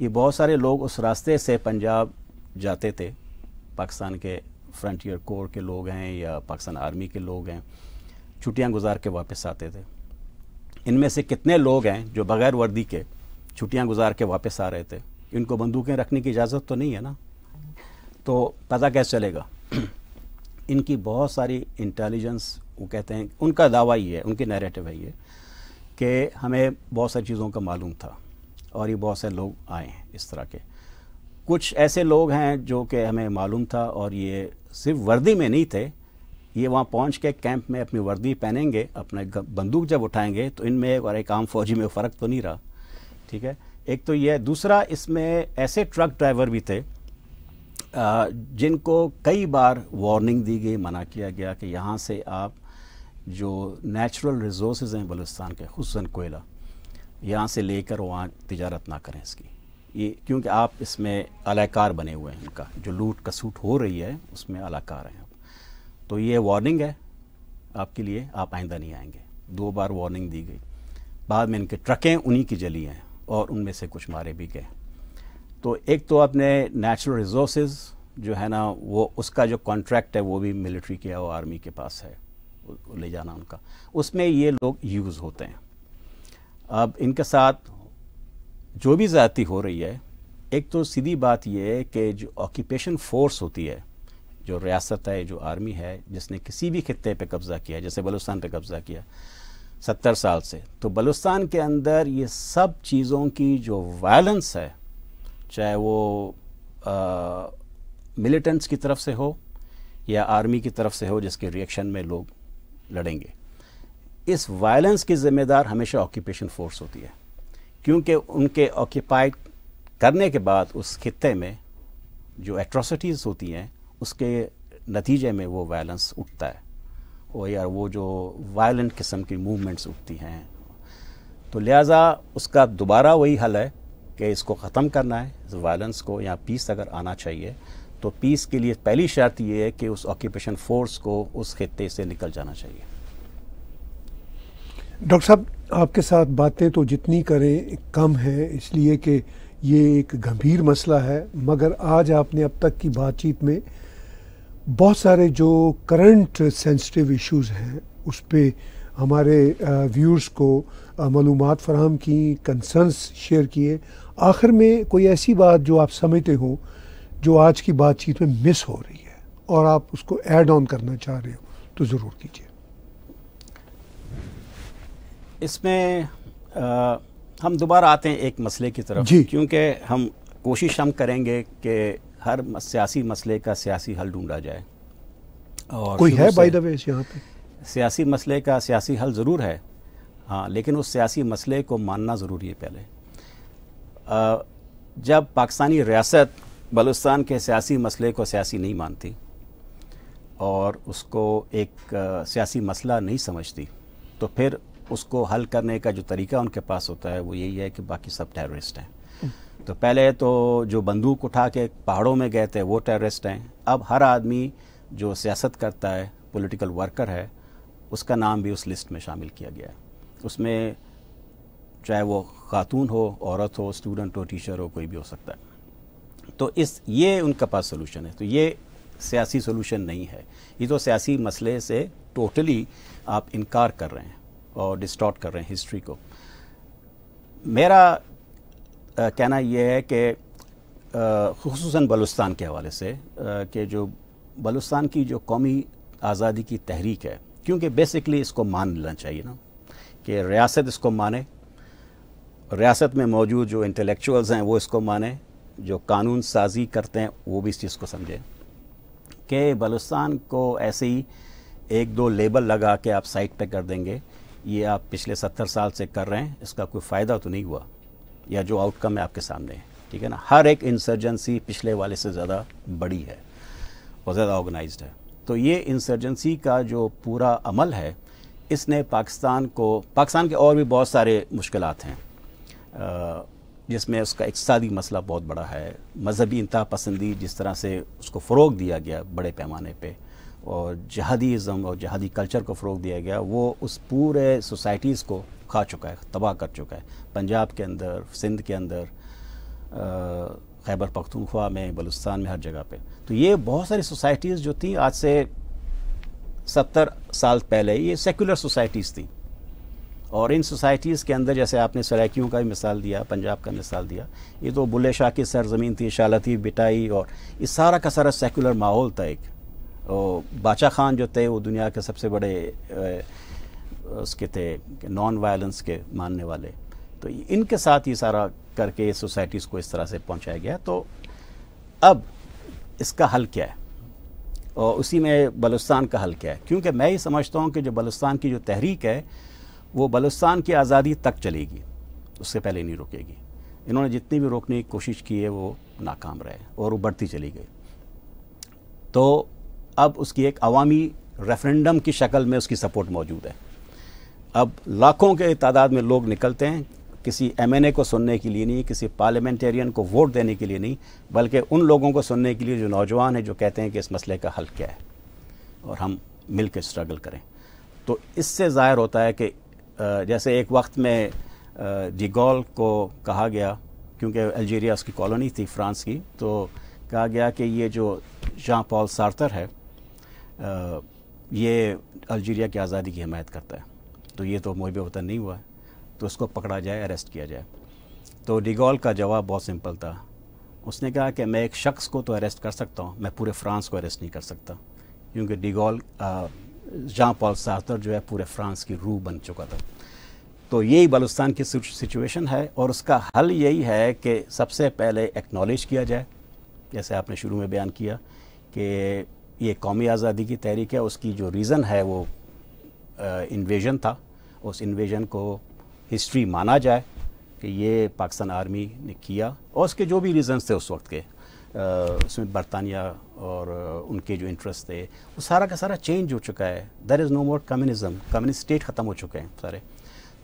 ये बहुत सारे लोग उस रास्ते से पंजाब जाते थे पाकिस्तान के फ्रंटियर कोर के लोग हैं या पाकिस्तान आर्मी के लोग हैं छुट्टियां गुजार के वापस आते थे इनमें से कितने लोग हैं जो बग़ैर वर्दी के छुट्टियां गुजार के वापस आ रहे थे इनको बंदूकें रखने की इजाज़त तो नहीं है ना तो पता कैसे चलेगा इनकी बहुत सारी इंटेलिजेंस वो कहते हैं उनका दावा ये है उनकी नैरेटिव है ये कि हमें बहुत सारी चीज़ों का मालूम था और ये बहुत से लोग आए हैं इस तरह के कुछ ऐसे लोग हैं जो कि हमें मालूम था और ये सिर्फ वर्दी में नहीं थे ये वहाँ पहुँच के कैंप में अपनी वर्दी पहनेंगे अपने बंदूक जब उठाएंगे तो इनमें और एक आम फौजी में फ़र्क तो नहीं रहा ठीक है एक तो ये दूसरा इसमें ऐसे ट्रक ड्राइवर भी थे जिनको कई बार वार्निंग दी गई मना किया गया कि यहाँ से आप जो नेचुरल रिसोर्स हैं बलुस्तान के खूस कोयला यहाँ से लेकर वहाँ तजारत ना करें इसकी ये क्योंकि आप इसमें अलाकार बने हुए हैं इनका जो लूट कसूट हो रही है उसमें अलाकार हैं आप तो ये वार्निंग है आपके लिए आप आइंदा नहीं आएंगे दो बार वार्निंग दी गई बाद में इनके ट्रकें उन्हीं की जली हैं और उनमें से कुछ मारे भी गए तो एक तो आपने नेचुरल रिसोर्स जो है ना वो उसका जो कॉन्ट्रैक्ट है वो भी मिलिट्री के और आर्मी के पास है ले जाना उनका उसमें ये लोग यूज़ होते हैं अब इनके साथ जो भी ज़्यादती हो रही है एक तो सीधी बात यह है कि जो ऑक्यूपेशन फोर्स होती है जो रियासत है जो आर्मी है जिसने किसी भी खत्े पे कब्ज़ा किया जैसे बलुस्तान पे कब्ज़ा किया सत्तर साल से तो बलुस्तान के अंदर ये सब चीज़ों की जो वायलेंस है चाहे वो मिलिटेंट्स की तरफ से हो या आर्मी की तरफ से हो जिसके रिएक्शन में लोग लड़ेंगे इस वायलेंस की जिम्मेदार हमेशा ऑक्यूपेशन फोर्स होती है क्योंकि उनके ऑक्यूपाइड करने के बाद उस खत्े में जो एट्रोसिटीज़ होती हैं उसके नतीजे में वो वायलेंस उठता है और या वो जो वायलेंट किस्म की मूवमेंट्स उठती हैं तो लिहाजा उसका दोबारा वही हल है कि इसको ख़त्म करना है इस वायलेंस को या पीस अगर आना चाहिए तो पीस के लिए पहली शर्त ये है कि उस ऑक्यूपेशन फोर्स को उस खत्े से निकल जाना चाहिए डॉक्टर साहब आपके साथ बातें तो जितनी करें कम है इसलिए कि ये एक गंभीर मसला है मगर आज आपने अब तक की बातचीत में बहुत सारे जो करंट सेंसिटिव इश्यूज हैं उस पर हमारे व्यूअर्स को मालूम फ़राहम की कंसर्नस शेयर किए आखिर में कोई ऐसी बात जो आप समझते हों जो आज की बातचीत में मिस हो रही है और आप उसको ऐड ऑन करना चाह रहे हो तो ज़रूर कीजिए इसमें आ, हम दोबारा आते हैं एक मसले की तरफ जी क्योंकि हम कोशिश हम करेंगे कि हर सियासी मसले का सियासी हल ढूंढा जाए और कोई है बाय द वे यहाँ पे सियासी मसले का सियासी हल ज़रूर है हाँ लेकिन उस सियासी मसले को मानना ज़रूरी है पहले आ, जब पाकिस्तानी रियासत बलुस्तान के सियासी मसले को सियासी नहीं मानती और उसको एक सियासी मसला नहीं समझती तो फिर उसको हल करने का जो तरीका उनके पास होता है वो यही है कि बाकी सब टेररिस्ट हैं तो पहले तो जो बंदूक उठा के पहाड़ों में गए थे वो टेररिस्ट हैं अब हर आदमी जो सियासत करता है पॉलिटिकल वर्कर है उसका नाम भी उस लिस्ट में शामिल किया गया है उसमें चाहे वो खातून हो औरत हो स्टूडेंट हो टीचर हो कोई भी हो सकता है तो इस ये उनका पास सोलूशन है तो ये सियासी सोलूशन नहीं है ये तो सियासी मसले से टोटली आप इनकार कर रहे हैं और डिस्टॉट कर रहे हैं हिस्ट्री को मेरा आ, कहना यह है कि खूस बलुस्तान के हवाले से कि जो बलुस्तान की जो कौमी आज़ादी की तहरीक है क्योंकि बेसिकली इसको मान लेना चाहिए ना कि रियासत इसको माने रियासत में मौजूद जो इंटेलेक्चुअल्स हैं वो इसको माने जो कानून साजी करते हैं वो भी इस चीज़ को समझें कि बलुस्तान को ऐसे ही एक दो लेबल लगा के आप साइट पे कर देंगे ये आप पिछले सत्तर साल से कर रहे हैं इसका कोई फ़ायदा तो नहीं हुआ या जो आउटकम है आपके सामने है ठीक है ना हर एक इंसर्जेंसी पिछले वाले से ज़्यादा बड़ी है और ज़्यादा ऑर्गेनाइज है तो ये इंसर्जेंसी का जो पूरा अमल है इसने पाकिस्तान को पाकिस्तान के और भी बहुत सारे मुश्किल हैं जिसमें उसका इकसादी मसला बहुत बड़ा है मजहबी इंतहा पसंदी जिस तरह से उसको फ़रोग दिया गया बड़े पैमाने पर और जहादीज़म और जहादी कल्चर को फ़रोग दिया गया वो उस पूरे सोसाइटीज़ को खा चुका है तबाह कर चुका है पंजाब के अंदर सिंध के अंदर खैबर पख्तूनख्वा में बलुस्तान में हर जगह पे तो ये बहुत सारी सोसाइटीज़ जो थी आज से सत्तर साल पहले ये सेकुलर सोसाइटीज़ थी और इन सोसाइटीज़ के अंदर जैसे आपने सरायकियों का भी मिसाल दिया पंजाब का मिसाल दिया ये तो बुल्ले शाह की सरजमीन थी शालती बिटाई और इस सारा का सारा सेकुलर माहौल था एक और बाचा खान जो थे वो दुनिया के सबसे बड़े उसके थे नॉन वायलेंस के मानने वाले तो इनके साथ ये सारा करके सोसाइटीज़ को इस तरह से पहुँचाया गया तो अब इसका हल क्या है और उसी में बलुस्तान का हल क्या है क्योंकि मैं ये समझता हूँ कि जो बलुस्तान की जो तहरीक है वो बलुस्तान की आज़ादी तक चलेगी उससे पहले नहीं रुकेगी इन्होंने जितनी भी रोकने की कोशिश की है वो नाकाम रहे और वो बढ़ती चली गई तो अब उसकी एक अवामी रेफरेंडम की शक्ल में उसकी सपोर्ट मौजूद है अब लाखों के तादाद में लोग निकलते हैं किसी एमएनए को सुनने के लिए नहीं किसी पार्लियामेंटेरियन को वोट देने के लिए नहीं बल्कि उन लोगों को सुनने के लिए जो नौजवान हैं जो कहते हैं कि इस मसले का हल क्या है और हम मिल के स्ट्रगल करें तो इससे ज़ाहिर होता है कि जैसे एक वक्त में डिगोल को कहा गया क्योंकि अल्जीरिया उसकी कॉलोनी थी फ्रांस की तो कहा गया कि ये जो जहाँ पॉल सार्थर है ये अल्जीरिया की आज़ादी की हमायत करता है तो ये तो मोहब वतन नहीं हुआ है तो उसको पकड़ा जाए अरेस्ट किया जाए तो डिगॉल का जवाब बहुत सिंपल था उसने कहा कि मैं एक शख्स को तो अरेस्ट कर सकता हूँ मैं पूरे फ्रांस को अरेस्ट नहीं कर सकता क्योंकि डिगॉल जहाँ पॉल सार्तर जो है पूरे फ्रांस की रूह बन चुका था तो यही बलुस्तान की सिचुएशन है और उसका हल यही है कि सबसे पहले एक्नॉलेज किया जाए जैसे आपने शुरू में बयान किया कि ये कौमी आज़ादी की तहरीक है उसकी जो रीज़न है वो इन्वेजन था उस इन्वेजन को हिस्ट्री माना जाए कि ये पाकिस्तान आर्मी ने किया और उसके जो भी रीज़न्स थे उस वक्त के उसमें बरतानिया और उनके जो इंटरेस्ट थे वो सारा का सारा चेंज हो चुका है there is no more communism communist state ख़त्म हो चुके हैं सारे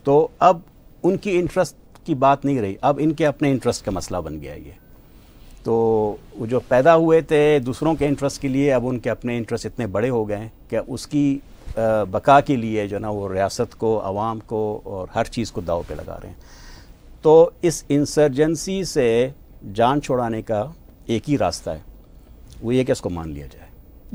तो अब उनकी इंटरेस्ट की बात नहीं रही अब इनके अपने इंटरेस्ट का मसला बन गया ये तो वो जो पैदा हुए थे दूसरों के इंटरेस्ट के लिए अब उनके अपने इंटरेस्ट इतने बड़े हो गए कि उसकी बका के लिए जो ना वो रियासत को आवाम को और हर चीज़ को दाव पे लगा रहे हैं तो इस इंसर्जेंसी से जान छोड़ाने का एक ही रास्ता है वो ये कि इसको मान लिया जाए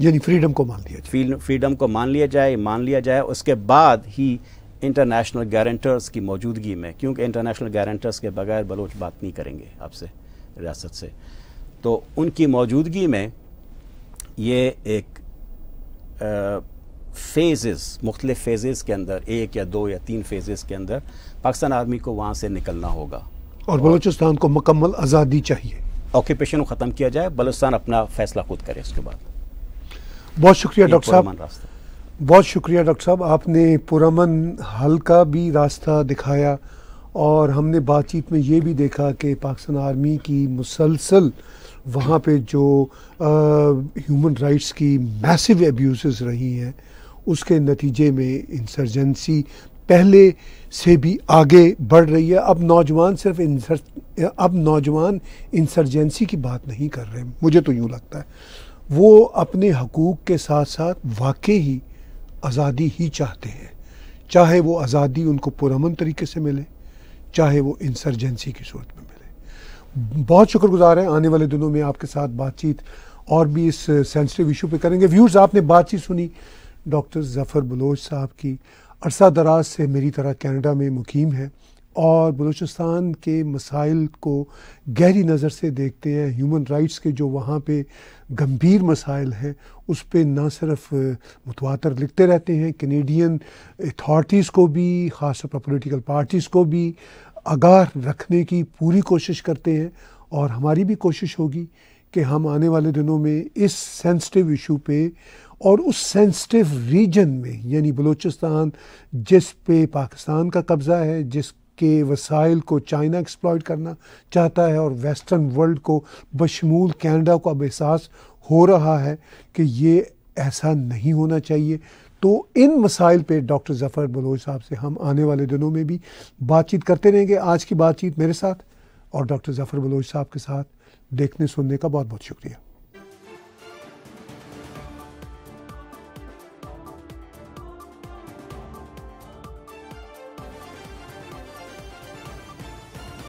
यानी फ्रीडम को मान लिया जाए फ्रीडम को मान लिया जाए मान लिया जाए उसके बाद ही इंटरनेशनल गारंटर्स की मौजूदगी में क्योंकि इंटरनेशनल गारंटर्स के बगैर बलोच बात नहीं करेंगे आपसे रियासत से तो उनकी मौजूदगी में ये एक फेजेस मुख्तलि फेजेस के अंदर एक या दो या तीन फेजेस के अंदर पाकिस्तान आर्मी को वहाँ से निकलना होगा और बलोचिस्तान को मुकम्मल आज़ादी चाहिए ऑक्यूपेशन को ख़त्म किया जाए बलुस्तान अपना फैसला खुद करे उसके बाद बहुत शुक्रिया डॉक्टर साहब बहुत शुक्रिया डॉक्टर साहब आपने पुरमन हल का भी रास्ता दिखाया और हमने बातचीत में ये भी देखा कि पाकिस्तान आर्मी की मुसलसल वहाँ पे जो ह्यूमन राइट्स की मैसिव एब्यूज़ रही हैं उसके नतीजे में इंसर्जेंसी पहले से भी आगे बढ़ रही है अब नौजवान सिर्फ इंसर अब नौजवान इंसर्जेंसी की बात नहीं कर रहे मुझे तो यूँ लगता है वो अपने हकूक़ के साथ साथ वाकई ही आज़ादी ही चाहते हैं चाहे वो आज़ादी उनको पुरमन तरीके से मिले चाहे वो इंसर्जेंसी की सूरत में मिले बहुत शुक्रगुजार हैं आने वाले दिनों में आपके साथ बातचीत और भी इस सेंसिटिव इशू पे करेंगे व्यूज़ आपने बातचीत सुनी डॉक्टर ज़फ़र बलोच साहब की अरसा दराज से मेरी तरह कनाडा में मुकीम है और बलूचिस्तान के मसाइल को गहरी नज़र से देखते हैं ह्यूमन राइट्स के जो वहाँ पे गंभीर मसाइल हैं उस पर ना सिर्फ मुतवातर लिखते रहते हैं कनेडियन अथॉरटीज़ को भी ख़ास तौर पर पोलिटिकल पार्टीज़ को भी आगाह रखने की पूरी कोशिश करते हैं और हमारी भी कोशिश होगी कि हम आने वाले दिनों में इस सेंसिटिव इशू पे और उस सेंसिटिव रीजन में यानी बलूचिस्तान जिस पे पाकिस्तान का कब्ज़ा है जिस के वसाइल को चाइना एक्सप्लॉयट करना चाहता है और वेस्टर्न वर्ल्ड को बशमूल कैनेडा को अब एहसास हो रहा है कि ये ऐसा नहीं होना चाहिए तो इन मसाइल पे डॉक्टर ज़फ़र बलोच साहब से हम आने वाले दिनों में भी बातचीत करते रहेंगे आज की बातचीत मेरे साथ और डॉक्टर ज़फ़र बलोच साहब के साथ देखने सुनने का बहुत बहुत शुक्रिया